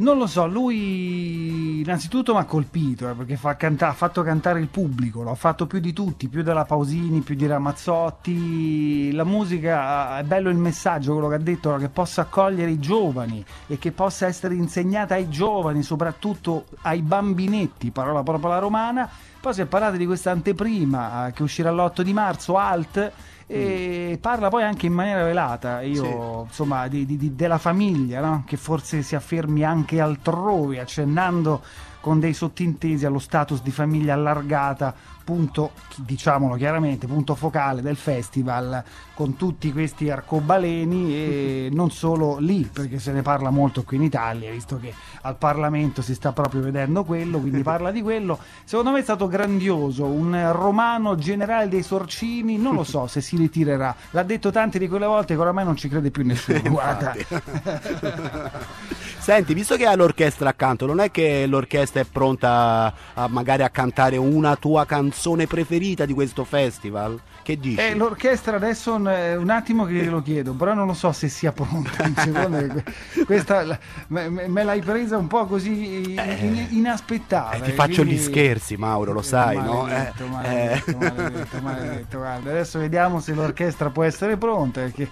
Non lo so, lui innanzitutto mi ha colpito eh, perché fa canta- ha fatto cantare il pubblico, l'ha fatto più di tutti, più della Pausini, più di Ramazzotti. La musica eh, è bello il messaggio, quello che ha detto, che possa accogliere i giovani e che possa essere insegnata ai giovani, soprattutto ai bambinetti, parola proprio la romana. Poi si è parlato di questa anteprima eh, che uscirà l'8 di marzo, Alt e mm. parla poi anche in maniera velata, io, sì. insomma, di, di, di, della famiglia, no? che forse si affermi anche altrove, accennando con dei sottintesi allo status di famiglia allargata punto, diciamolo chiaramente, punto focale del festival con tutti questi arcobaleni e non solo lì, perché se ne parla molto qui in Italia, visto che al Parlamento si sta proprio vedendo quello, quindi parla di quello. Secondo me è stato grandioso, un romano generale dei sorcini, non lo so se si ritirerà, l'ha detto tante di quelle volte che oramai non ci crede più nessuno. Guarda. Senti, visto che hai l'orchestra accanto, non è che l'orchestra è pronta a, magari a cantare una tua canzone? canzone preferita di questo festival? Che dici? Eh, l'orchestra adesso eh, un attimo che glielo chiedo, però non lo so se sia pronta. questa me, l'hai presa un po' così eh, inaspettata. Eh, ti eh, faccio quindi... gli scherzi, Mauro, lo sai, maledetto, no? Maledetto, eh. maledetto, maledetto, maledetto, Adesso vediamo se l'orchestra può essere pronta. Perché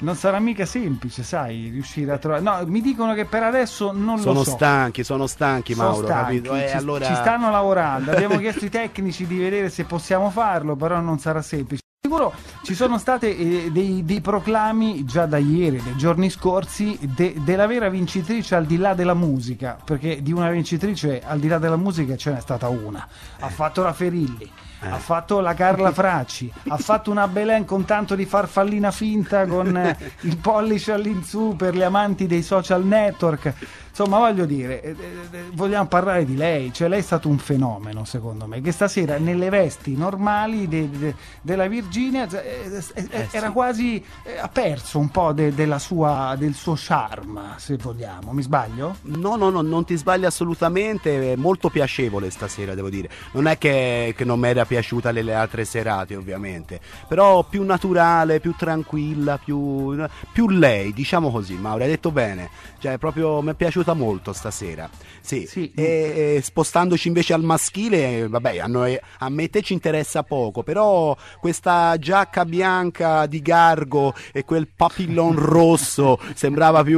non sarà mica semplice, sai, riuscire a trovare. No, mi dicono che per adesso non sono lo so. Sono stanchi, sono stanchi, sono Mauro. Stanchi, eh, ci, allora... ci stanno lavorando. Abbiamo chiesto ai tecnici di vedere se possiamo farlo, però non sarà semplice. Sicuro ci sono stati eh, dei, dei, proclami già da ieri, dai giorni scorsi, de, della vera vincitrice al di là della musica, perché di una vincitrice al di là della musica ce n'è stata una. Ha eh. fatto la Ferilli eh. ha fatto la Carla Fracci, ha fatto una Belen con tanto di farfallina finta con eh, il pollice all'insù per gli amanti dei social network Insomma, voglio dire, eh, eh, eh, vogliamo parlare di lei, cioè lei è stato un fenomeno, secondo me, che stasera nelle vesti normali de, de, della Virginia eh, eh, eh era sì. quasi ha perso un po' de, sua, del suo charme, se vogliamo, mi sbaglio? No, no, no, non ti sbagli assolutamente, è molto piacevole stasera, devo dire. Non è che, che non mi era piaciuta le, le altre serate, ovviamente, però più naturale, più tranquilla, più, più lei, diciamo così, Mauro, hai detto bene, cioè proprio mi è piaciuto cambiata molto stasera. Sì. sì. E, e spostandoci invece al maschile, vabbè, a, noi, a me te ci interessa poco, però questa giacca bianca di Gargo e quel papillon rosso sembrava più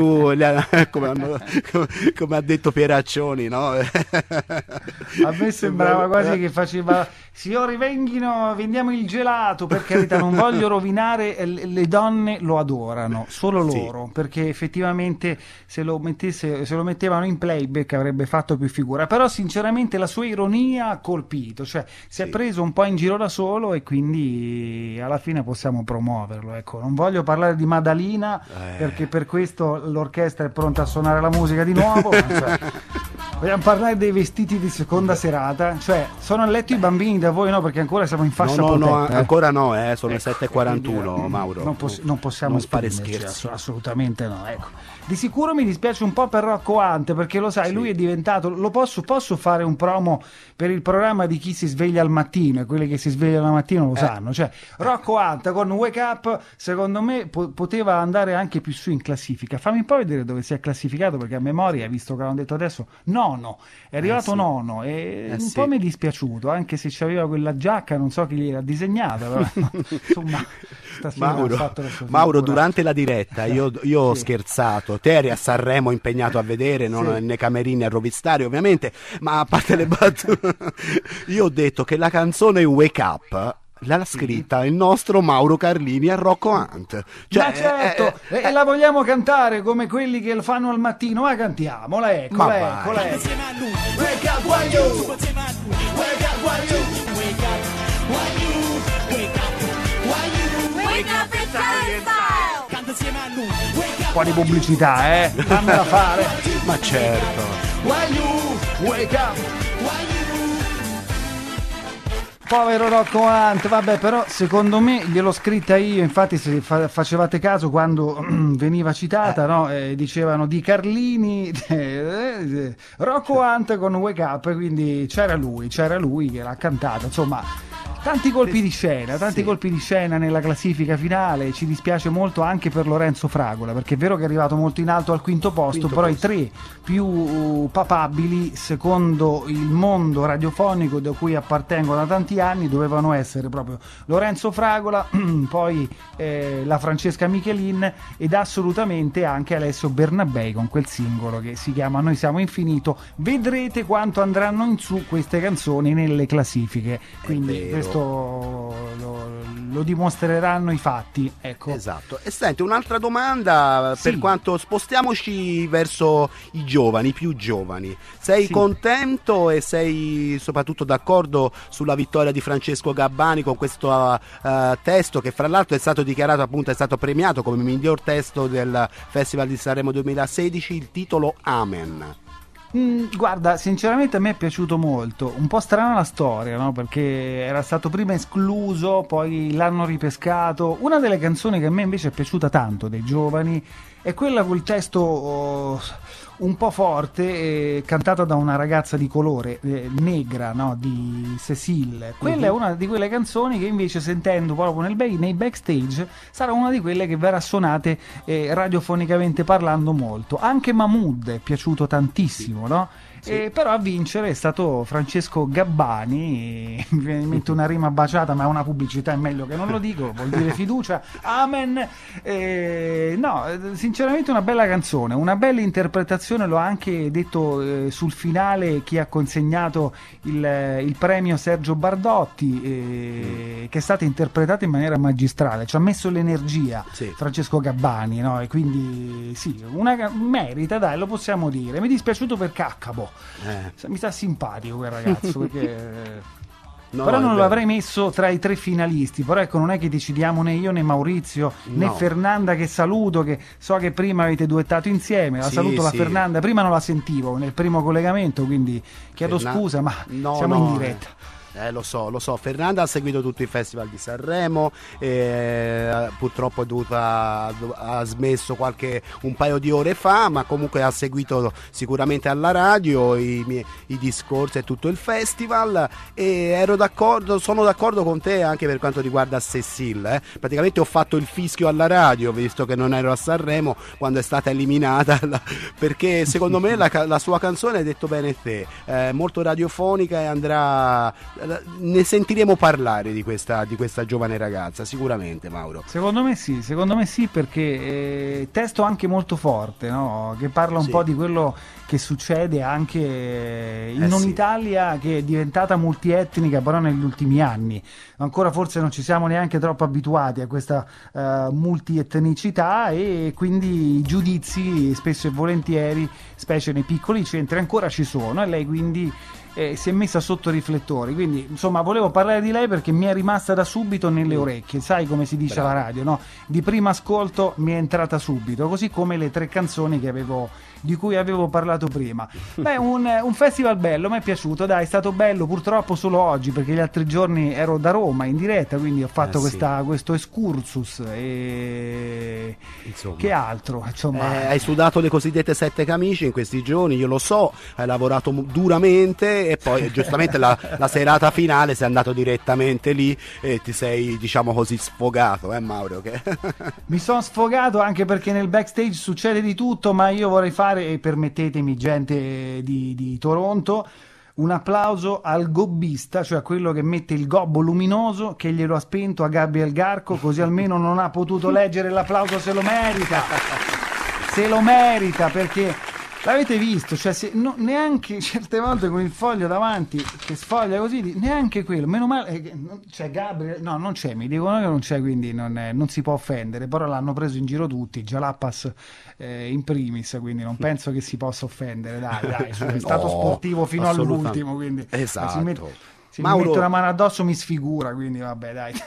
come, hanno, come, ha detto Pieraccioni, no? a me sembrava quasi eh. che faceva signori venghino, vendiamo il gelato, per carità, non voglio rovinare, le donne lo adorano, solo loro, sì. perché effettivamente se lo mettesse se lo mettevano in playback avrebbe fatto più figura, però sinceramente la sua ironia ha colpito, cioè si sì. è preso un po' in giro da solo e quindi alla fine possiamo promuoverlo. Ecco, non voglio parlare di Madalina eh. perché per questo l'orchestra è pronta a suonare la musica di nuovo. cioè, vogliamo parlare dei vestiti di seconda serata? Cioè, sono a letto i bambini da voi no? Perché ancora siamo in fascia no, no, potente, no eh. ancora no, eh, sono ecco, le ecco, 7.41 quindi, eh, Mauro. Non, poss- non possiamo non fare scherzi. Cioè, assolutamente no, ecco. Di sicuro mi dispiace un po' per Rocco Ant, perché lo sai, sì. lui è diventato. Lo posso, posso, fare un promo per il programma di chi si sveglia al mattino e quelli che si svegliano al mattino lo eh. sanno. Cioè, Rocco Ant con Wake Up, secondo me, po- poteva andare anche più su in classifica. Fammi un po' vedere dove si è classificato perché a memoria, visto che l'hanno detto adesso, nono. È arrivato eh sì. nono e eh un sì. po' mi è dispiaciuto anche se c'aveva quella giacca, non so chi gliel'ha disegnata. Però, insomma, Mauro, Mauro durante la diretta io, io ho scherzato Gualtieri a Sanremo impegnato a vedere, non sì. nei camerini a rovistare ovviamente, ma a parte le battute, io ho detto che la canzone Wake Up l'ha mhm. scritta il nostro Mauro Carlini a Rocco Hunt. Cioè, ma eh, certo, eh, eh, e la vogliamo cantare come quelli che lo fanno al mattino, ma cantiamola, eccola, eccola. Wake up, why you? Wake up, why you? un po' di pubblicità, eh? Fammela fare. Ma certo. Povero Rocco Hunt, vabbè però secondo me gliel'ho scritta io, infatti se fa- facevate caso quando veniva citata, no? eh, dicevano di Carlini, eh, eh, Rocco Hunt con Wake Up, quindi c'era lui, c'era lui che l'ha cantata, insomma Tanti colpi di scena, tanti sì. colpi di scena nella classifica finale, ci dispiace molto anche per Lorenzo Fragola, perché è vero che è arrivato molto in alto al quinto posto, quinto però posto. i tre più uh, papabili secondo il mondo radiofonico da cui appartengo da tanti anni dovevano essere proprio Lorenzo Fragola, poi eh, la Francesca Michelin ed assolutamente anche Alessio Bernabei con quel singolo che si chiama Noi siamo infinito. Vedrete quanto andranno in su queste canzoni nelle classifiche. Quindi questo lo, lo, dimostreranno i fatti. Ecco. Esatto. E senti, un'altra domanda sì. per quanto spostiamoci verso i giovani, i più giovani. Sei sì. contento e sei soprattutto d'accordo sulla vittoria di Francesco Gabbani con questo uh, testo che fra l'altro è stato dichiarato appunto è stato premiato come miglior testo del Festival di Sanremo 2016, il titolo Amen. Mm, guarda, sinceramente a me è piaciuto molto. Un po' strana la storia, no? Perché era stato prima escluso, poi l'hanno ripescato. Una delle canzoni che a me invece è piaciuta tanto dei giovani è quella col testo oh, un po' forte, eh, cantata da una ragazza di colore eh, negra, no? di Cecile. Quella mm-hmm. è una di quelle canzoni che invece sentendo proprio nel back, nei backstage sarà una di quelle che verrà suonate eh, radiofonicamente parlando molto. Anche Mahmood è piaciuto tantissimo, no? Sì. E, eh, però a vincere è stato Francesco Gabbani, mi viene in mente una rima baciata, ma una pubblicità è meglio che non lo dico, vuol dire fiducia, amen. E, eh, no, sinceramente una bella canzone, una bella interpretazione, L'ho anche detto eh, sul finale chi ha consegnato il, eh, il premio Sergio Bardotti, eh, mm. che è stata interpretata in maniera magistrale, ci ha messo l'energia sì. Francesco Gabbani, no? e quindi sì, una, merita, dai, lo possiamo dire. Mi è dispiaciuto per Caccabo. Eh. Mi sta simpatico quel ragazzo perché... No, però non lo avrei messo tra i tre finalisti. Però ecco, non è che decidiamo né io né Maurizio né no. Fernanda che saluto, che so che prima avete duettato insieme. La sì, saluto la Fernanda, prima non la sentivo nel primo collegamento, quindi chiedo Fernan... scusa, ma no, siamo in diretta. Eh. Eh, lo so, lo so. Fernanda ha seguito tutto il Festival di Sanremo, eh, purtroppo dovuta, ha smesso qualche, un paio di ore fa, ma comunque ha seguito sicuramente alla radio i, miei, i discorsi e tutto il festival. E ero d'accordo, sono d'accordo con te anche per quanto riguarda Cecil. Eh. Praticamente ho fatto il fischio alla radio, visto che non ero a Sanremo quando è stata eliminata, la, perché secondo me la, la, sua canzone, hai detto bene te, è eh, molto radiofonica e andrà ne sentiremo parlare di questa, di questa, giovane ragazza, sicuramente Mauro. Secondo me sì, secondo me sì perché eh, testo anche molto forte, no? che parla un sì. po' di quello che succede anche eh, in eh sì. un'Italia che è diventata multietnica però negli ultimi anni. Ancora forse non ci siamo neanche troppo abituati a questa uh, multietnicità e quindi i giudizi spesso e volentieri, specie nei piccoli centri, ancora ci sono e lei quindi eh, si è messa sotto riflettori. Quindi, insomma, volevo parlare di lei perché mi è rimasta da subito nelle orecchie. Sai come si dice Bravo. alla radio, no? Di primo ascolto mi è entrata subito, così come le tre canzoni che avevo di cui avevo parlato prima. Beh, un, un festival bello, mi è piaciuto, dai, è stato bello purtroppo solo oggi perché gli altri giorni ero da Roma in diretta, quindi ho fatto eh, questa, sì. questo escursus e... Insomma. Che altro? Insomma... Eh, hai sudato le cosiddette sette camicie in questi giorni, io lo so, hai lavorato duramente e poi giustamente la, la serata finale sei andato direttamente lì e ti sei diciamo così sfogato, eh Mauro? Che... Mi sono sfogato anche perché nel backstage succede di tutto, ma io vorrei fare fare e permettetemi gente eh, di, di Toronto un applauso al gobbista, cioè a quello che mette il gobbo luminoso che glielo ha spento a Gabriel Garco, così almeno non ha potuto leggere l'applauso se lo merita. Se lo merita perché L'avete visto? Cioè, se, no, neanche certe volte con il foglio davanti che sfoglia così, neanche quello. Meno male, eh, c'è Gabriel, no, non c'è, mi dicono che non c'è, quindi non, è, eh, non, si può offendere. Però l'hanno preso in giro tutti, Jalapas eh, in primis, quindi non mm. penso che si possa offendere. Dai, dai, è stato no, sportivo fino all'ultimo. Quindi, esatto. Se Mauro... mi metto la mano addosso mi sfigura, quindi vabbè, dai.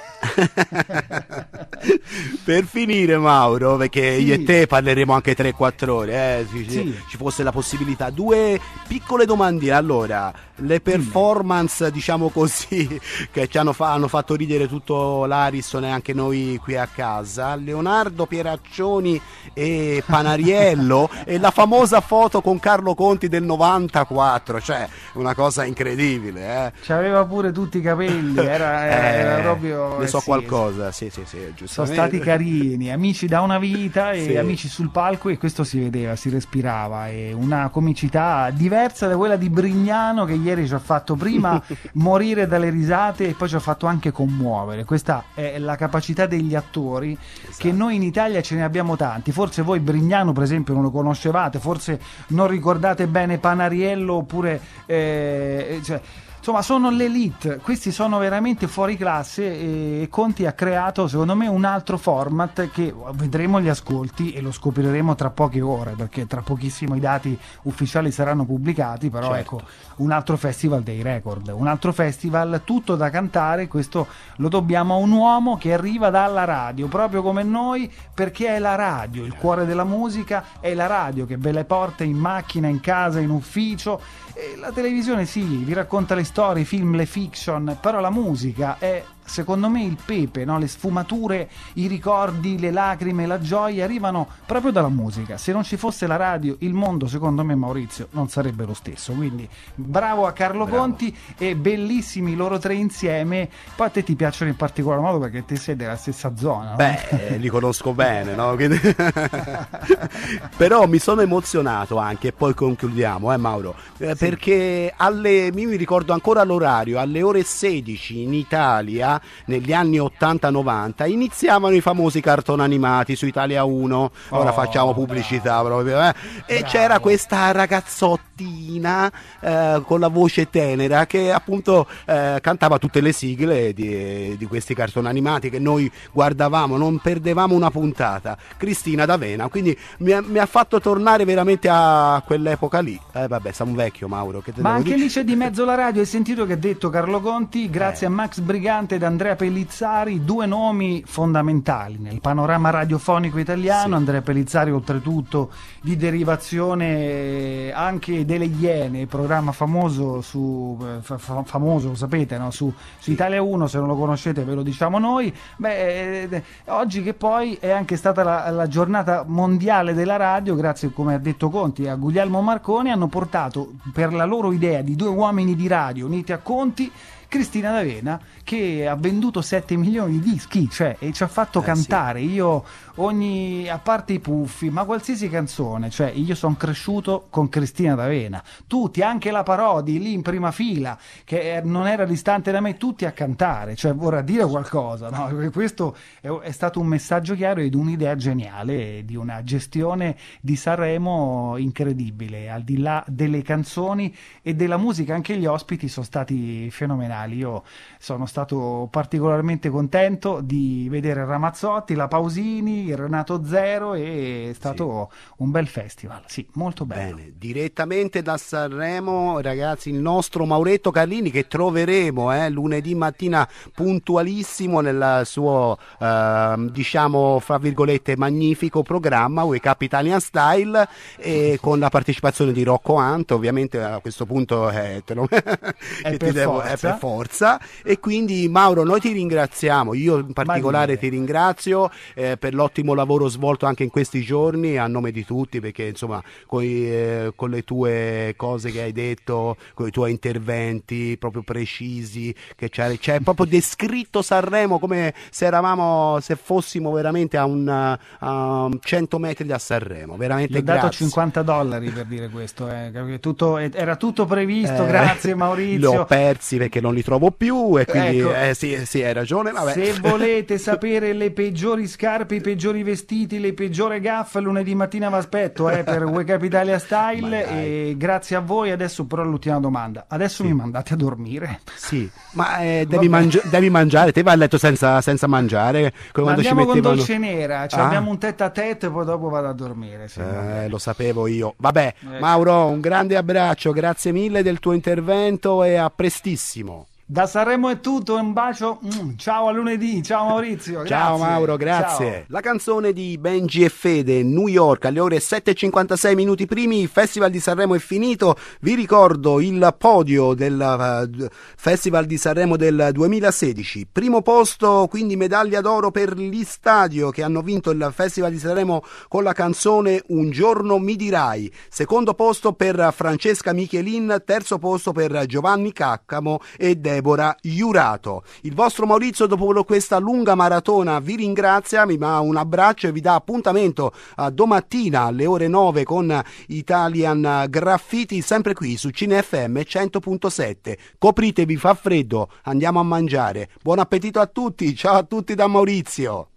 per finire, Mauro, perché sì. io e te parleremo anche 3-4 ore, eh, se sì. ci fosse la possibilità, due piccole domandine. Allora, le performance, mm. diciamo così, che ci hanno, fa- hanno fatto ridere tutto l'Arison e anche noi qui a casa, Leonardo Pieraccioni e Panariello e la famosa foto con Carlo Conti del 94, cioè una cosa incredibile. Eh. Ci aveva aveva pure tutti i capelli, era, eh, era proprio... Ne so sì, qualcosa, sì, sì, sì, Sono stati carini, amici da una vita e sì. amici sul palco e questo si vedeva, si respirava, e una comicità diversa da quella di Brignano che ieri ci ha fatto prima morire dalle risate e poi ci ha fatto anche commuovere. Questa è la capacità degli attori esatto. che noi in Italia ce ne abbiamo tanti, forse voi Brignano per esempio non lo conoscevate, forse non ricordate bene Panariello oppure... Eh, cioè, Insomma, sono l'elite, questi sono veramente fuori classe e Conti ha creato, secondo me, un altro format che vedremo gli ascolti e lo scopriremo tra poche ore, perché tra pochissimo i dati ufficiali saranno pubblicati, però certo. ecco, un altro festival dei record, un altro festival tutto da cantare, questo lo dobbiamo a un uomo che arriva dalla radio, proprio come noi, perché è la radio, il cuore della musica, è la radio che ve le porta in macchina, in casa, in ufficio, e la televisione sì, vi racconta le storie story, film, le fiction, però la musica è secondo me il pepe, no? le sfumature, i ricordi, le lacrime, la gioia arrivano proprio dalla musica. Se non ci fosse la radio, il mondo, secondo me, Maurizio, non sarebbe lo stesso. Quindi bravo a Carlo bravo. Conti e bellissimi loro tre insieme. Poi a te ti piacciono in particolar modo perché te sei della stessa zona. No? Beh, eh, li conosco bene, no? Quindi... Però mi sono emozionato anche, e poi concludiamo, eh, Mauro, eh, sì. perché alle... mi ricordo ancora l'orario, alle ore 16 in Italia negli anni 80-90 iniziavano i famosi cartoni animati su Italia 1, ora oh, facciamo pubblicità bravo, proprio, eh? e bravo. c'era questa ragazzottina eh, con la voce tenera che appunto eh, cantava tutte le sigle di, di, questi cartoni animati che noi guardavamo, non perdevamo una puntata, Cristina D'Avena, quindi mi, mi ha fatto tornare veramente a quell'epoca lì, eh, vabbè siamo vecchio Mauro, che te Ma anche dire? lì c'è di mezzo la radio, hai sentito che ha detto Carlo Conti, grazie eh. a Max Brigante ed Andrea Pellizzari, due nomi fondamentali nel panorama radiofonico italiano. Sì. Andrea Pellizzari, oltretutto, di derivazione eh, anche delle Iene, programma famoso su, eh, fa, famoso, lo sapete, no? su, su, Italia 1. Se non lo conoscete, ve lo diciamo noi. Beh, eh, oggi che poi è anche stata la, la giornata mondiale della radio, grazie, come ha detto Conti, a Guglielmo Marconi, hanno portato per la loro idea di due uomini di radio uniti a Conti Cristina D'Avena che ha venduto 7 milioni di dischi, cioè, e ci ha fatto eh, cantare. Sì. Io ogni, a parte i puffi, ma qualsiasi canzone, cioè io sono cresciuto con Cristina D'Avena, tutti, anche la Parodi lì in prima fila, che eh, non era distante da me, tutti a cantare, cioè vorrà dire qualcosa, no? questo è, è stato un messaggio chiaro ed un'idea geniale di una gestione di Sanremo incredibile, al di là delle canzoni e della musica, anche gli ospiti sono stati fenomenali, io sono stato particolarmente contento di vedere Ramazzotti, la Pausini, Renato Zero e è stato sì. un bel festival, sì, molto bello. Bene, direttamente da Sanremo, ragazzi, il nostro Mauretto Carlini che troveremo eh, lunedì mattina puntualissimo nel suo, eh, diciamo, fra virgolette, magnifico programma Wake Up Style e con la partecipazione di Rocco Anto, ovviamente a questo punto eh, te lo... è, per devo... è per forza e quindi Mauro noi ti ringraziamo, io in particolare ti ringrazio eh, per l'ottimo ottimo lavoro svolto anche in questi giorni a nome di tutti perché insomma con, eh, con le tue cose che hai detto, con i tuoi interventi proprio precisi, che c'è, c'è proprio descritto Sanremo come se eravamo, se fossimo veramente a, un, a 100 metri da Sanremo, veramente Gli ho grazie. dato 50 dollari per dire questo, eh. tutto, era tutto previsto, eh, grazie Maurizio. Li ho persi perché non li trovo più e quindi ecco, eh, sì, sì, hai ragione. Vabbè. Se volete sapere le peggiori scarpe, i peggiori peggiori vestiti, le peggiori gaffe lunedì mattina vi aspetto eh, per Wake Up Italia Style e grazie a voi adesso però l'ultima domanda adesso sì. mi mandate a dormire sì ma eh, devi, mangi- devi, mangiare te vai a letto senza, senza mangiare come ma andiamo mettevano... con dolce nera cioè ah. abbiamo un tête a tête e poi dopo vado a dormire eh, lo sapevo io vabbè eh. Mauro un grande abbraccio grazie mille del tuo intervento e a prestissimo da Sanremo è tutto, un bacio. Mm, ciao a lunedì, ciao Maurizio. ciao Mauro, grazie. Ciao. La canzone di Benji e Fede, New York, alle ore 7.56 minuti primi, il Festival di Sanremo è finito. Vi ricordo il podio del eh, Festival di Sanremo del 2016. Primo posto, quindi medaglia d'oro per gli stadio che hanno vinto il Festival di Sanremo con la canzone Un giorno mi dirai. Secondo posto per Francesca Michelin, terzo posto per Giovanni Caccamo e Deborah. Debora Iurato. Il vostro Maurizio, dopo questa lunga maratona, vi ringrazia, mi dà un abbraccio e vi dà appuntamento a eh, domattina alle ore 9 con Italian Graffiti, sempre qui su CineFM 100.7. Copritevi, fa freddo, andiamo a mangiare. Buon appetito a tutti, ciao a tutti da Maurizio.